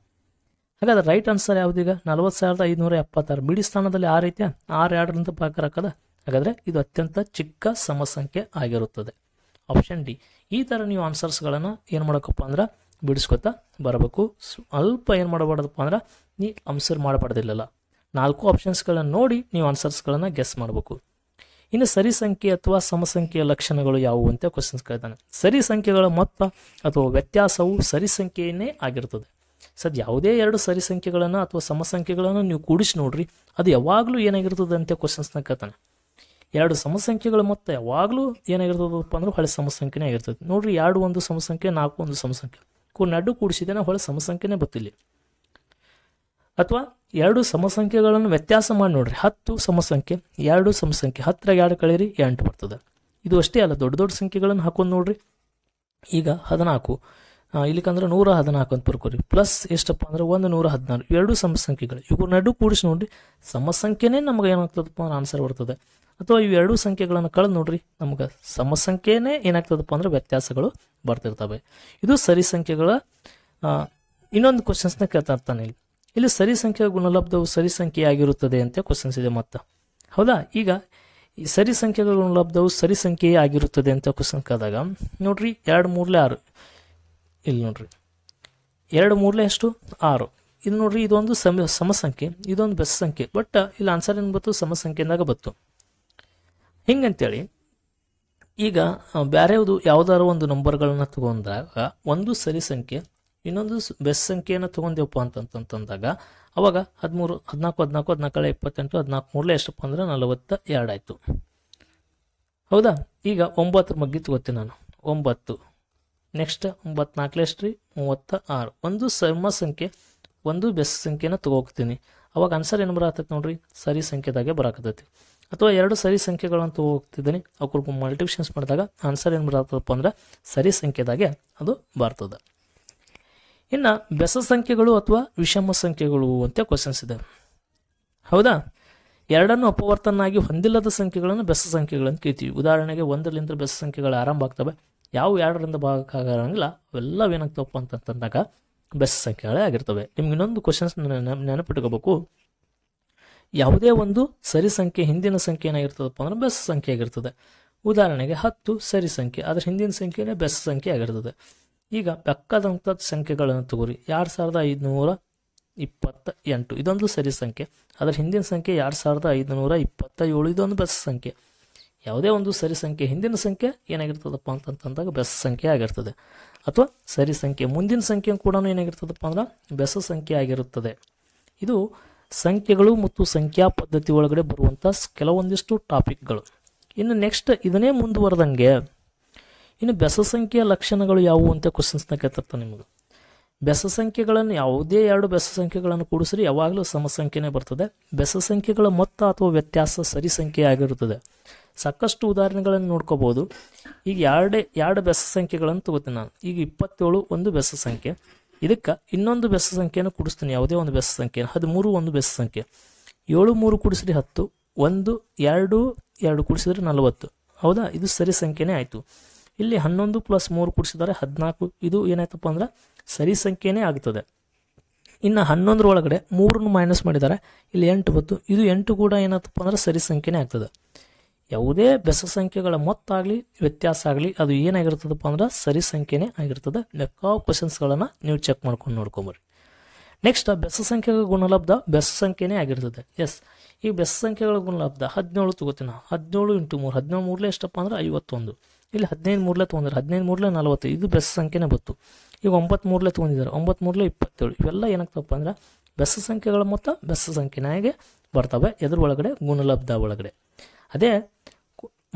ಹಾಗಾದ್ರೆ ರೈಟ್ ಆನ್ಸರ್ ಯಾವುದೀಗ ನಲವತ್ತು ಸಾವಿರದ ಐದುನೂರ ಎಪ್ಪತ್ತಾರು ಬಿಡಿ ಸ್ಥಾನದಲ್ಲಿ ಆರು ಐತೆ ಆರು ಎರಡರಿಂದ ಹಾಕದ ಹಾಗಾದರೆ ಇದು ಅತ್ಯಂತ ಚಿಕ್ಕ ಸಮಸಂಖ್ಯೆ ಆಗಿರುತ್ತದೆ ಆಪ್ಷನ್ ಡಿ ಈ ಥರ ನೀವು ಆನ್ಸರ್ಸ್ಗಳನ್ನು ಏನು ಮಾಡೋಕಪ್ಪ ಅಂದ್ರೆ ಬಿಡಿಸ್ಕೊತಾ ಬರಬೇಕು ಅಲ್ಪ ಏನು ಮಾಡಬಾರ್ದಪ್ಪ ಅಂದ್ರೆ ನೀ ಆನ್ಸರ್ ಮಾಡಬಾರ್ದಿಲ್ಲಲ್ಲ ನಾಲ್ಕು ಆಪ್ಷನ್ಸ್ಗಳನ್ನು ನೋಡಿ ನೀವು ಆನ್ಸರ್ಸ್ಗಳನ್ನು ಗೆಸ್ ಮಾಡಬೇಕು ಇನ್ನು ಸರಿ ಸಂಖ್ಯೆ ಅಥವಾ ಸಮಸಂಖ್ಯೆಯ ಲಕ್ಷಣಗಳು ಯಾವುವು ಅಂತ ಕ್ವಶನ್ಸ್ ಕೇಳ್ತಾನೆ ಸರಿ ಸಂಖ್ಯೆಗಳ ಮೊತ್ತ ಅಥವಾ ವ್ಯತ್ಯಾಸವು ಸರಿ ಸಂಖ್ಯೆಯನ್ನೇ ಆಗಿರ್ತದೆ ಸದ್ ಯಾವುದೇ ಎರಡು ಸರಿ ಸಂಖ್ಯೆಗಳನ್ನು ಅಥವಾ ಸಮಸಂಖ್ಯೆಗಳನ್ನು ನೀವು ಕೂಡಿಸಿ ನೋಡ್ರಿ ಅದು ಯಾವಾಗಲೂ ಏನಾಗಿರ್ತದೆ ಅಂತ ಕ್ವಶನ್ಸ್ನ ಕೇಳ್ತಾನೆ ಎರಡು ಸಮಸಂಖ್ಯೆಗಳ ಮೊತ್ತ ಯಾವಾಗಲೂ ಏನಾಗಿರ್ತದಪ್ಪ ಅಂದ್ರೆ ಹೊಳೆ ಸಮಸಂಖ್ಯೆನೇ ಆಗಿರ್ತದೆ ನೋಡ್ರಿ ಎರಡು ಒಂದು ಸಮಸಂಖ್ಯೆ ನಾಲ್ಕು ಒಂದು ಸಮಸಂಖ್ಯೆ ಕೂಡ ನಡು ಕೂಡಿಸಿದೆ ಹೊಳೆ ಸಮಸಂಖ್ಯೆನೇ ಬತ್ತಿಲ್ಲ ಅಥವಾ ಎರಡು ಸಮಸಂಖ್ಯೆಗಳನ್ನು ವ್ಯತ್ಯಾಸ ಮಾಡಿ ನೋಡ್ರಿ ಹತ್ತು ಸಮಸಂಖ್ಯೆ ಎರಡು ಸಮಸಂಖ್ಯೆ ಹತ್ತಿರ ಎರಡು ಕಳೀರಿ ಎಂಟು ಬರ್ತದೆ ಇದು ಅಷ್ಟೇ ಅಲ್ಲ ದೊಡ್ಡ ದೊಡ್ಡ ಸಂಖ್ಯೆಗಳನ್ನು ಹಾಕೊಂಡು ನೋಡ್ರಿ ಈಗ ಹದಿನಾಲ್ಕು ಇಲ್ಲಿಕಂದ್ರೆ ನೂರ ಹದಿನಾಲ್ಕು ಅಂತ ಬರ್ಕೊರಿ ಪ್ಲಸ್ ಎಷ್ಟಪ್ಪ ಅಂದ್ರೆ ಒಂದು ನೂರ ಹದಿನಾರು ಎರಡು ಸಮಸಂಖ್ಯೆಗಳು ಇವ್ರ ನಡು ಕೂಡಿಸಿ ನೋಡ್ರಿ ಸಮಸಂಖ್ಯೆನೇ ನಮ್ಗೆ ಏನಾಗ್ತದಪ್ಪ ಅಂದ್ರೆ ಆನ್ಸರ್ ಬರ್ತದೆ ಅಥವಾ ಇವು ಎರಡು ಸಂಖ್ಯೆಗಳನ್ನು ಕಳೆದು ನೋಡ್ರಿ ನಮ್ಗೆ ಸಮಸಂಖ್ಯೆನೇ ಏನಾಗ್ತದಪ್ಪ ಅಂದ್ರೆ ವ್ಯತ್ಯಾಸಗಳು ಬರ್ತಿರ್ತವೆ ಇದು ಸರಿ ಸಂಖ್ಯೆಗಳ ಇನ್ನೊಂದು ಕ್ವಶನ್ಸ್ನ ಕೇಳ್ತಾ ಇರ್ತಾನೆ ಇಲ್ಲಿ ಇಲ್ಲಿ ಸರಿ ಸಂಖ್ಯೆಯ ಗುಣಲಬ್ಧವು ಸರಿ ಸಂಖ್ಯೆಯಾಗಿರುತ್ತದೆ ಅಂತ ಕ್ವಶನ್ಸ್ ಇದೆ ಮತ್ತೆ ಹೌದಾ ಈಗ ಈ ಸರಿ ಸಂಖ್ಯೆಗಳ ಗುಣಲಬ್ಧವು ಸರಿ ಸಂಖ್ಯೆಯೇ ಆಗಿರುತ್ತದೆ ಅಂತ ಕ್ವಶನ್ ಕಾದಾಗ ನೋಡ್ರಿ ಎರಡು ಮೂರಲೆ ಆರು ಇಲ್ಲಿ ನೋಡ್ರಿ ಎರಡು ಮೂರಲೆ ಎಷ್ಟು ಆರು ಇಲ್ಲಿ ನೋಡ್ರಿ ಇದೊಂದು ಸಮ ಸಮಸಂಖ್ಯೆ ಇದೊಂದು ಬೆಸ್ ಸಂಖ್ಯೆ ಬಟ್ ಇಲ್ಲಿ ಆನ್ಸರ್ ಏನು ಬಂತು ಸಂಖ್ಯೆಯಿಂದಾಗ ಬತ್ತು ಹಿಂಗಂತೇಳಿ ಈಗ ಯಾವುದು ಯಾವುದಾದ್ರು ಒಂದು ನಂಬರ್ಗಳನ್ನ ತಗೊಂಡಾಗ ಒಂದು ಸರಿ ಸಂಖ್ಯೆ ಇನ್ನೊಂದು ಬೆಸ್ ಸಂಖ್ಯೆಯನ್ನು ತೊಗೊಂಡೆವಪ್ಪ ಅಂತಂತಂದಾಗ ಅವಾಗ ಹದಿಮೂರು ಹದಿನಾಲ್ಕು ಹದಿನಾಲ್ಕು ಹದಿನಾಲ್ಕಳೆ ಇಪ್ಪತ್ತೆಂಟು ಹದಿನಾಲ್ಕು ಮೂರಲೆ ಎಷ್ಟಪ್ಪ ಅಂದರೆ ನಲವತ್ತ ಎರಡಾಯಿತು ಹೌದಾ ಈಗ ಒಂಬತ್ತರ ಬಗ್ಗೆ ತಗೋತೀನಿ ನಾನು ಒಂಬತ್ತು ನೆಕ್ಸ್ಟ್ ಒಂಬತ್ನಾಲ್ಕಲೆ ಎಷ್ಟು ರೀ ಮೂವತ್ತ ಆರು ಒಂದು ಸಮ ಸಂಖ್ಯೆ ಒಂದು ಬೆಸ್ ಸಂಖ್ಯೆನ ತೊಗೋಗ್ತೀನಿ ಅವಾಗ ಆನ್ಸರ್ ಏನು ಬರತ್ತೈತೆ ನೋಡ್ರಿ ಸರಿ ಸಂಖ್ಯೆದಾಗೆ ಬರಕತ್ತೈತಿ ಅಥವಾ ಎರಡು ಸರಿ ಸಂಖ್ಯೆಗಳನ್ನು ತೊಗೋಗ್ತಿದ್ದೀನಿ ಅವ್ರಿಗೆ ಮಲ್ಟಿಪ್ಷನ್ಸ್ ಮಾಡಿದಾಗ ಆನ್ಸರ್ ಏನು ಬರತ್ತಪ್ಪ ಅಂದ್ರೆ ಸರಿ ಸಂಖ್ಯೆದಾಗೆ ಅದು ಬರ್ತದೆ ಇನ್ನು ಬೆಸ ಸಂಖ್ಯೆಗಳು ಅಥವಾ ವಿಷಮ ಸಂಖ್ಯೆಗಳು ಅಂತ ಕ್ವಶನ್ಸ್ ಇದೆ ಹೌದಾ ಎರಡನ್ನು ಅಪವರ್ತನಾಗಿ ಹೊಂದಿಲ್ಲದ ಸಂಖ್ಯೆಗಳನ್ನು ಬೆಸ ಸಂಖ್ಯೆಗಳನ್ನು ಕೇಳ್ತೀವಿ ಉದಾಹರಣೆಗೆ ಒಂದರಿಂದ ಬೆಸ ಸಂಖ್ಯೆಗಳು ಆರಂಭ ಆಗ್ತವೆ ಯಾವ ಎರಡರಿಂದ ಭಾಗಕ್ಕಾಗಿಲ್ಲ ಅವೆಲ್ಲ ಏನಾಗ್ತವಪ್ಪ ಅಂತಂದಾಗ ಬೆಸ ಸಂಖ್ಯೆಗಳೇ ಆಗಿರ್ತವೆ ನಿಮ್ಗೆ ಇನ್ನೊಂದು ಕ್ವಶನ್ಸ್ ನೆನಪಿಟ್ಕೋಬೇಕು ಯಾವುದೇ ಒಂದು ಸರಿ ಸಂಖ್ಯೆ ಹಿಂದಿನ ಸಂಖ್ಯೆ ಏನಾಗಿರ್ತದಪ್ಪ ಅಂದ್ರೆ ಬೆಸ ಸಂಖ್ಯೆ ಆಗಿರ್ತದೆ ಉದಾಹರಣೆಗೆ ಹತ್ತು ಸರಿ ಸಂಖ್ಯೆ ಆದ್ರೆ ಹಿಂದಿನ ಸಂಖ್ಯೆನೇ ಬೆಸ ಸಂಖ್ಯೆ ಆಗಿರ್ತದೆ ಈಗ ಪಕ್ಕದಂಥ ಸಂಖ್ಯೆಗಳನ್ನು ತಗೋರಿ ಎರಡು ಸಾವಿರದ ಐದುನೂರ ಇಪ್ಪತ್ತ ಎಂಟು ಇದೊಂದು ಸರಿ ಸಂಖ್ಯೆ ಅದರ ಹಿಂದಿನ ಸಂಖ್ಯೆ ಎರಡು ಸಾವಿರದ ಐದುನೂರ ಇಪ್ಪತ್ತ ಏಳು ಇದೊಂದು ಬೆಸ್ ಸಂಖ್ಯೆ ಯಾವುದೇ ಒಂದು ಸರಿ ಸಂಖ್ಯೆ ಹಿಂದಿನ ಸಂಖ್ಯೆ ಏನಾಗಿರ್ತದಪ್ಪ ಅಂತಂತಂದಾಗ ಬೆಸ್ ಸಂಖ್ಯೆ ಆಗಿರ್ತದೆ ಅಥವಾ ಸರಿ ಸಂಖ್ಯೆ ಮುಂದಿನ ಸಂಖ್ಯೆ ಕೂಡ ಏನಾಗಿರ್ತದಪ್ಪ ಅಂದ್ರೆ ಬೆಸ ಸಂಖ್ಯೆ ಆಗಿರುತ್ತದೆ ಇದು ಸಂಖ್ಯೆಗಳು ಮತ್ತು ಸಂಖ್ಯಾ ಪದ್ಧತಿ ಒಳಗಡೆ ಬರುವಂಥ ಕೆಲವೊಂದಿಷ್ಟು ಟಾಪಿಕ್ಗಳು ಇನ್ನು ನೆಕ್ಸ್ಟ್ ಇದನ್ನೇ ಮುಂದುವರೆದಂಗೆ ಇನ್ನು ಬೆಸ ಸಂಖ್ಯೆಯ ಲಕ್ಷಣಗಳು ಯಾವುವು ಅಂತ ಕ್ವಶನ್ಸ್ನ ಕೇಳ್ತಿರ್ತಾನೆ ನಿಮಗೆ ಬೆಸ ಸಂಖ್ಯೆಗಳನ್ನು ಯಾವುದೇ ಎರಡು ಬೆಸ ಸಂಖ್ಯೆಗಳನ್ನು ಕೂಡಿಸ್ರಿ ಯಾವಾಗಲೂ ಸಮಸಂಖ್ಯೆನೇ ಬರ್ತದೆ ಬೆಸ ಸಂಖ್ಯೆಗಳ ಮೊತ್ತ ಅಥವಾ ವ್ಯತ್ಯಾಸ ಸರಿ ಸಂಖ್ಯೆ ಆಗಿರುತ್ತದೆ ಸಾಕಷ್ಟು ಉದಾಹರಣೆಗಳನ್ನು ನೋಡ್ಕೋಬೋದು ಈಗ ಎರಡೇ ಎರಡು ಬೆಸ ಸಂಖ್ಯೆಗಳನ್ನು ತಗೋತೀನಿ ನಾನು ಈಗ ಇಪ್ಪತ್ತೇಳು ಒಂದು ಬೆಸ ಸಂಖ್ಯೆ ಇದಕ್ಕೆ ಇನ್ನೊಂದು ಬೆಸ ಸಂಖ್ಯೆಯನ್ನು ಕೂಡಿಸ್ತೀನಿ ಯಾವುದೇ ಒಂದು ಬೆಸ ಸಂಖ್ಯೆ ಹದಿಮೂರು ಒಂದು ಬೆಸ ಸಂಖ್ಯೆ ಏಳು ಮೂರು ಕೂಡಿಸ್ರಿ ಹತ್ತು ಒಂದು ಎರಡು ಎರಡು ಕೂಡಿಸಿದ್ರೆ ನಲವತ್ತು ಹೌದಾ ಇದು ಸರಿ ಸಂಖ್ಯೆನೇ ಆಯಿತು ಇಲ್ಲಿ ಹನ್ನೊಂದು ಪ್ಲಸ್ ಮೂರು ಕೂಡಿಸಿದರೆ ಹದಿನಾಲ್ಕು ಇದು ಏನಾಯ್ತಪ್ಪ ಅಂದ್ರೆ ಸರಿ ಸಂಖ್ಯೆನೇ ಆಗ್ತದೆ ಇನ್ನು ಹನ್ನೊಂದರೊಳಗಡೆ ಒಳಗಡೆ ಮೂರನ್ನು ಮೈನಸ್ ಮಾಡಿದ್ದಾರೆ ಇಲ್ಲಿ ಎಂಟು ಬತ್ತು ಇದು ಎಂಟು ಕೂಡ ಏನಾಯ್ತಪ್ಪ ಅಂದ್ರೆ ಸರಿ ಸಂಖ್ಯೆನೇ ಆಗ್ತದೆ ಯಾವುದೇ ಬೆಸ ಸಂಖ್ಯೆಗಳ ಮೊತ್ತ ಆಗಲಿ ವ್ಯತ್ಯಾಸ ಆಗಲಿ ಅದು ಏನಾಗಿರ್ತದಪ್ಪ ಅಂದ್ರೆ ಸರಿ ಸಂಖ್ಯೆನೇ ಆಗಿರ್ತದೆ ಲೆಕ್ಕಾ ಕ್ವಶನ್ಸ್ಗಳನ್ನು ನೀವು ಚೆಕ್ ಮಾಡ್ಕೊಂಡು ನೋಡ್ಕೊಂಬರಿ ನೆಕ್ಸ್ಟ್ ಬೆಸ ಸಂಖ್ಯೆಗಳ ಗುಣಲಬ್ಧ ಬೆಸ ಸಂಖ್ಯೆನೇ ಆಗಿರ್ತದೆ ಎಸ್ ಈ ಬೆಸ ಸಂಖ್ಯೆಗಳ ಗುಣಲಬ್ಧ ಹದಿನೇಳು ತಗೋತೀನಿ ಹದಿನೇಳು ಇಂಟು ಮೂರು ಹದಿನೇಳು ಮೂರಲೇ ಎಷ್ಟಪ್ಪ ಅಂದ್ರೆ ಐವತ್ತೊಂದು ಇಲ್ಲಿ ಹದಿನೈದು ಮೂರಲೆ ತೊಗೊಂಡಿದ್ದಾರೆ ಹದಿನೈದು ಮೂರಲೆ ನಲ್ವತ್ತು ಇದು ಬೆಸ್ ಸಂಖ್ಯೆನೇ ಬತ್ತು ಈಗ ಒಂಬತ್ತು ಮೂರಲೆ ತೊಗೊಂಡಿದ್ದಾರೆ ಒಂಬತ್ತು ಮೂರಲೆ ಇಪ್ಪತ್ತೇಳು ಇವೆಲ್ಲ ಏನಾಗ್ತಪ್ಪ ಅಂದ್ರೆ ಬೆಸ್ ಸಂಖ್ಯೆಗಳ ಮೊತ್ತ ಬೆಸ್ ಸಂಖ್ಯೆನಾಗೆ ಬರ್ತವೆ ಎದುರು ಒಳಗಡೆ ಗುಣಲಬ್ಧ ಒಳಗಡೆ ಅದೇ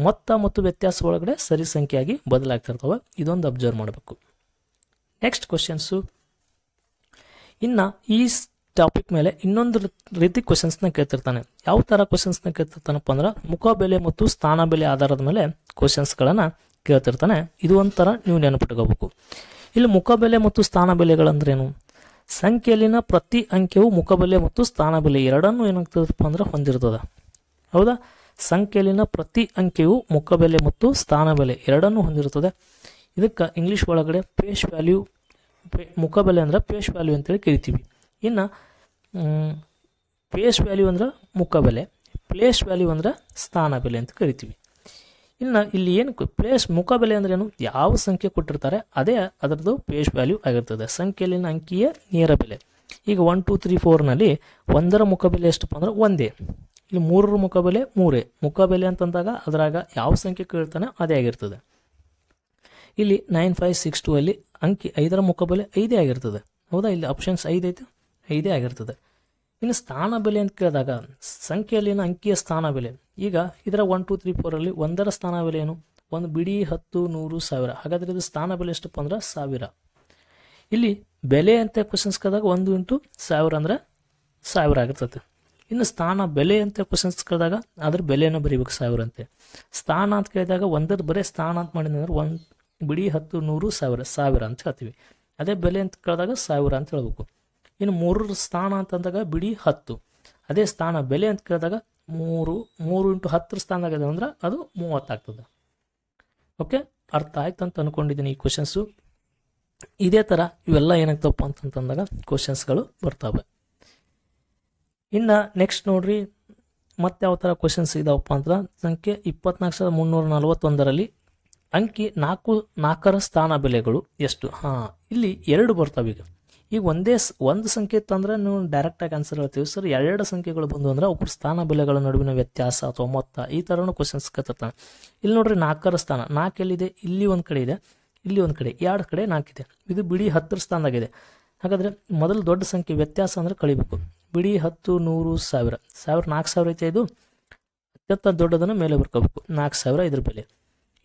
ಮೊತ್ತ ಮತ್ತು ವ್ಯತ್ಯಾಸ ಒಳಗಡೆ ಸರಿ ಸಂಖ್ಯೆಯಾಗಿ ಬದಲಾಗ್ತಿರ್ತವೆ ಇದೊಂದು ಅಬ್ಸರ್ವ್ ಮಾಡಬೇಕು ನೆಕ್ಸ್ಟ್ ಕ್ವಶನ್ಸು ಇನ್ನು ಈ ಟಾಪಿಕ್ ಮೇಲೆ ಇನ್ನೊಂದು ರೀತಿ ಕ್ವಶನ್ಸ್ನ ಕೇಳ್ತಿರ್ತಾನೆ ಯಾವ ಥರ ಕ್ವಶನ್ಸ್ನ ಕೇಳ್ತಿರ್ತಾನಪ್ಪ ಅಂದ್ರೆ ಮುಖ ಬೆಲೆ ಮತ್ತು ಸ್ಥಾನ ಬೆಲೆ ಆಧಾರದ ಮೇಲೆ ಕ್ವಶನ್ಸ್ಗಳನ್ನು ಕೇಳ್ತಿರ್ತಾನೆ ಇದು ಒಂಥರ ನೀವು ನೆನಪಿಟ್ಕೋಬೇಕು ಇಲ್ಲಿ ಮುಖಬೆಲೆ ಮತ್ತು ಸ್ಥಾನ ಬೆಲೆಗಳಂದ್ರೇನು ಸಂಖ್ಯೆಯಲ್ಲಿನ ಪ್ರತಿ ಅಂಕೆಯು ಮುಖಬೆಲೆ ಮತ್ತು ಸ್ಥಾನ ಬೆಲೆ ಎರಡನ್ನೂ ಏನಾಗ್ತದಪ್ಪ ಅಂದ್ರೆ ಹೊಂದಿರ್ತದ ಹೌದಾ ಸಂಖ್ಯೆಯಲ್ಲಿನ ಪ್ರತಿ ಅಂಕೆಯು ಮುಖಬೆಲೆ ಮತ್ತು ಸ್ಥಾನ ಬೆಲೆ ಎರಡನ್ನೂ ಹೊಂದಿರುತ್ತದೆ ಇದಕ್ಕೆ ಇಂಗ್ಲೀಷ್ ಒಳಗಡೆ ಪೇಶ್ ವ್ಯಾಲ್ಯೂ ಮುಖ ಮುಖಬೆಲೆ ಅಂದ್ರೆ ಪೇಶ್ ವ್ಯಾಲ್ಯೂ ಅಂತೇಳಿ ಕರಿತೀವಿ ಇನ್ನು ಪೇಸ್ ವ್ಯಾಲ್ಯೂ ಅಂದ್ರೆ ಮುಖಬೆಲೆ ಪ್ಲೇಸ್ ವ್ಯಾಲ್ಯೂ ಅಂದ್ರೆ ಸ್ಥಾನ ಬೆಲೆ ಅಂತ ಕರಿತೀವಿ ಇನ್ನು ಇಲ್ಲಿ ಏನು ಪ್ಲೇಸ್ ಮುಖಬೆಲೆ ಅಂದ್ರೆ ಏನು ಯಾವ ಸಂಖ್ಯೆ ಕೊಟ್ಟಿರ್ತಾರೆ ಅದೇ ಅದರದ್ದು ಪೇಸ್ ವ್ಯಾಲ್ಯೂ ಆಗಿರ್ತದೆ ಸಂಖ್ಯೆಯಲ್ಲಿನ ಅಂಕಿಯ ನೇರ ಬೆಲೆ ಈಗ ಒನ್ ಟೂ ತ್ರೀ ಫೋರ್ನಲ್ಲಿ ಒಂದರ ಮುಖಬೆಲೆ ಎಷ್ಟಪ್ಪ ಅಂದ್ರೆ ಒಂದೇ ಇಲ್ಲಿ ಮೂರರ ಮುಖಬೆಲೆ ಮೂರೇ ಮುಖಬೆಲೆ ಅಂತಂದಾಗ ಅದರಾಗ ಯಾವ ಸಂಖ್ಯೆ ಕೇಳ್ತಾನೆ ಅದೇ ಆಗಿರ್ತದೆ ಇಲ್ಲಿ ನೈನ್ ಫೈವ್ ಸಿಕ್ಸ್ ಟೂ ಅಲ್ಲಿ ಅಂಕಿ ಐದರ ಮುಖಬೆಲೆ ಐದೇ ಆಗಿರ್ತದೆ ಹೌದಾ ಇಲ್ಲಿ ಆಪ್ಷನ್ಸ್ ಐದೈತೆ ಇದೇ ಆಗಿರ್ತದೆ ಇನ್ನು ಸ್ಥಾನ ಬೆಲೆ ಅಂತ ಕೇಳಿದಾಗ ಸಂಖ್ಯೆಯಲ್ಲಿನ ಅಂಕಿಯ ಸ್ಥಾನ ಬೆಲೆ ಈಗ ಇದರ ಒನ್ ಟು ತ್ರೀ ಫೋರಲ್ಲಿ ಒಂದರ ಸ್ಥಾನ ಬೆಲೆ ಏನು ಒಂದು ಬಿಡಿ ಹತ್ತು ನೂರು ಸಾವಿರ ಹಾಗಾದರೆ ಇದು ಸ್ಥಾನ ಬೆಲೆ ಎಷ್ಟಪ್ಪ ಅಂದ್ರೆ ಸಾವಿರ ಇಲ್ಲಿ ಬೆಲೆ ಅಂತ ಕ್ವಶನ್ಸ್ ಕೇಳಿದಾಗ ಒಂದು ಇಂಟು ಸಾವಿರ ಅಂದರೆ ಸಾವಿರ ಆಗಿರ್ತದೆ ಇನ್ನು ಸ್ಥಾನ ಬೆಲೆ ಅಂತ ಕ್ವಶನ್ಸ್ ಕೇಳಿದಾಗ ಅದ್ರ ಬೆಲೆಯನ್ನು ಬರೀಬೇಕು ಸಾವಿರ ಅಂತೆ ಸ್ಥಾನ ಅಂತ ಕೇಳಿದಾಗ ಒಂದರ ಬರೀ ಸ್ಥಾನ ಅಂತ ಮಾಡಿದ್ರೆ ಒಂದು ಬಿಡಿ ಹತ್ತು ನೂರು ಸಾವಿರ ಸಾವಿರ ಅಂತ ಹೇಳ್ತೀವಿ ಅದೇ ಬೆಲೆ ಅಂತ ಕೇಳಿದಾಗ ಸಾವಿರ ಅಂತ ಹೇಳ್ಬೇಕು ಇನ್ನು ಮೂರರ ಸ್ಥಾನ ಅಂತಂದಾಗ ಬಿಡಿ ಹತ್ತು ಅದೇ ಸ್ಥಾನ ಬೆಲೆ ಅಂತ ಕೇಳಿದಾಗ ಮೂರು ಮೂರು ಇಂಟು ಹತ್ತರ ಸ್ಥಾನದಾಗ ಅಂದ್ರೆ ಅದು ಮೂವತ್ತಾಗ್ತದೆ ಓಕೆ ಅರ್ಥ ಆಯ್ತು ಅಂತ ಅನ್ಕೊಂಡಿದ್ದೀನಿ ಈ ಕ್ವಶನ್ಸು ಇದೇ ಥರ ಇವೆಲ್ಲ ಏನಾಗ್ತವಪ್ಪ ಅಂತಂತಂದಾಗ ಕ್ವಶನ್ಸ್ಗಳು ಬರ್ತವೆ ಇನ್ನು ನೆಕ್ಸ್ಟ್ ನೋಡ್ರಿ ಮತ್ತೆ ಯಾವ ಥರ ಕ್ವಶನ್ಸ್ ಇದಾವಪ್ಪ ಅಂದ್ರೆ ಸಂಖ್ಯೆ ಇಪ್ಪತ್ನಾಲ್ಕು ಸಾವಿರದ ಮುನ್ನೂರ ನಲವತ್ತೊಂದರಲ್ಲಿ ಅಂಕಿ ನಾಲ್ಕು ನಾಲ್ಕರ ಸ್ಥಾನ ಬೆಲೆಗಳು ಎಷ್ಟು ಹಾಂ ಇಲ್ಲಿ ಎರಡು ಈಗ ಈಗ ಒಂದೇ ಒಂದು ಸಂಖ್ಯೆ ಅಂದ್ರೆ ನೀವು ಡೈರೆಕ್ಟಾಗಿ ಆನ್ಸರ್ ಹೇಳ್ತೀವಿ ಸರ್ ಎರಡು ಸಂಖ್ಯೆಗಳು ಬಂದು ಅಂದ್ರೆ ಒಬ್ಬರು ಸ್ಥಾನ ಬೆಲೆಗಳ ನಡುವಿನ ವ್ಯತ್ಯಾಸ ಅಥವಾ ಮೊತ್ತ ಈ ಥರನೂ ಕ್ವಶನ್ಸ್ ಕತ್ತ ಇಲ್ಲಿ ನೋಡ್ರಿ ನಾಲ್ಕರ ಸ್ಥಾನ ನಾಲ್ಕು ಎಲ್ಲಿದೆ ಇಲ್ಲಿ ಒಂದು ಕಡೆ ಇದೆ ಇಲ್ಲಿ ಒಂದು ಕಡೆ ಎರಡು ಕಡೆ ನಾಲ್ಕಿದೆ ಇದು ಬಿಡಿ ಹತ್ತರ ಸ್ಥಾನದಾಗಿದೆ ಹಾಗಾದರೆ ಮೊದಲು ದೊಡ್ಡ ಸಂಖ್ಯೆ ವ್ಯತ್ಯಾಸ ಅಂದರೆ ಕಳಿಬೇಕು ಬಿಡಿ ಹತ್ತು ನೂರು ಸಾವಿರ ಸಾವಿರ ನಾಲ್ಕು ಸಾವಿರ ಐತೆ ಇದು ಅತ್ಯಂತ ದೊಡ್ಡದನ್ನು ಮೇಲೆ ಬರ್ಕೋಬೇಕು ನಾಲ್ಕು ಸಾವಿರ ಇದ್ರ ಬೆಲೆ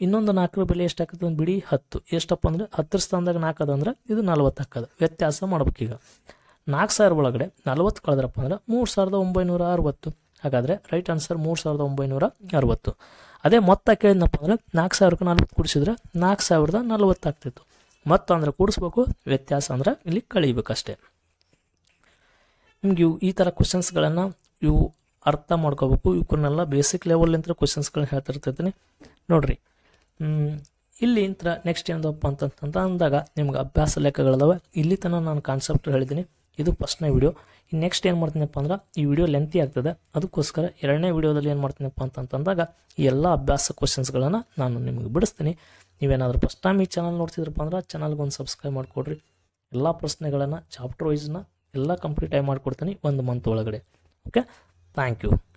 ಇನ್ನೊಂದು ನಾಲ್ಕರ ಬೆಲೆ ಎಷ್ಟಾಗ್ತದೆ ಬಿಡಿ ಹತ್ತು ಎಷ್ಟಪ್ಪ ಅಂದರೆ ಹತ್ತರ ಸ್ಥಾನದಾಗ ನಾಲ್ಕು ಅದಂದ್ರೆ ಇದು ನಲ್ವತ್ತು ಹಾಕೋದು ವ್ಯತ್ಯಾಸ ಮಾಡ್ಬೇಕೀಗ ನಾಲ್ಕು ಸಾವಿರ ಒಳಗಡೆ ನಲ್ವತ್ತು ಕಳೆದ್ರಪ್ಪ ಅಂದ್ರೆ ಮೂರು ಸಾವಿರದ ಒಂಬೈನೂರ ಅರವತ್ತು ಹಾಗಾದರೆ ರೈಟ್ ಆನ್ಸರ್ ಮೂರು ಸಾವಿರದ ಒಂಬೈನೂರ ಅರವತ್ತು ಅದೇ ಮೊತ್ತ ಕೇಳಿದ್ನಪ್ಪ ಅಂದ್ರೆ ನಾಲ್ಕು ಸಾವಿರಕ್ಕೆ ನಲ್ವತ್ತು ಕೂಡಿಸಿದ್ರೆ ನಾಲ್ಕು ಸಾವಿರದ ನಲ್ವತ್ತು ಆಗ್ತಿತ್ತು ಮೊತ್ತ ಅಂದರೆ ಕೂಡಿಸ್ಬೇಕು ವ್ಯತ್ಯಾಸ ಅಂದರೆ ಇಲ್ಲಿ ಕಳೀಬೇಕಷ್ಟೇ ನಿಮ್ಗೆ ಇವು ಈ ಥರ ಕ್ವಶನ್ಸ್ಗಳನ್ನು ಇವು ಅರ್ಥ ಮಾಡ್ಕೋಬೇಕು ಇವ್ರನ್ನೆಲ್ಲ ಬೇಸಿಕ್ ಲೆವೆಲ್ ಕ್ವಶನ್ಸ್ಗಳನ್ನ ಹೇಳ್ತಿರ್ತೈತೀನಿ ನೋಡಿರಿ ಇಲ್ಲಿ ಇಂತರ ನೆಕ್ಸ್ಟ್ ಏನದಪ್ಪ ಅಂತಂತಂತ ಅಂದಾಗ ನಿಮ್ಗೆ ಅಭ್ಯಾಸ ಲೆಕ್ಕಗಳದವೆ ಇಲ್ಲಿ ತನಕ ನಾನು ಕಾನ್ಸೆಪ್ಟ್ ಹೇಳಿದ್ದೀನಿ ಇದು ಫಸ್ಟ್ನೇ ವಿಡಿಯೋ ಇನ್ನು ನೆಕ್ಸ್ಟ್ ಏನು ಮಾಡ್ತೀನಪ್ಪ ಅಂದ್ರೆ ಈ ವಿಡಿಯೋ ಲೆಂತಿ ಆಗ್ತದೆ ಅದಕ್ಕೋಸ್ಕರ ಎರಡನೇ ವಿಡಿಯೋದಲ್ಲಿ ಏನು ಮಾಡ್ತೀನಪ್ಪ ಅಂತಂತಂದಾಗ ಈ ಎಲ್ಲ ಅಭ್ಯಾಸ ಕ್ವಶನ್ಸ್ಗಳನ್ನು ನಾನು ನಿಮಗೆ ಬಿಡಿಸ್ತೀನಿ ನೀವೇನಾದರೂ ಫಸ್ಟ್ ಟೈಮ್ ಈ ಚಾನಲ್ ನೋಡ್ತಿದ್ರಪ್ಪ ಅಂದ್ರೆ ಚಾನಲ್ಗೊಂದು ಒಂದು ಸಬ್ಸ್ಕ್ರೈಬ್ ಮಾಡಿಕೊಡ್ರಿ ಎಲ್ಲ ಪ್ರಶ್ನೆಗಳನ್ನು ಚಾಪ್ಟರ್ ವೈಸ್ನ ಎಲ್ಲ ಆಗಿ ಮಾಡಿಕೊಡ್ತೀನಿ ಒಂದು ಮಂತ್ ಒಳಗಡೆ ಓಕೆ ಥ್ಯಾಂಕ್ ಯು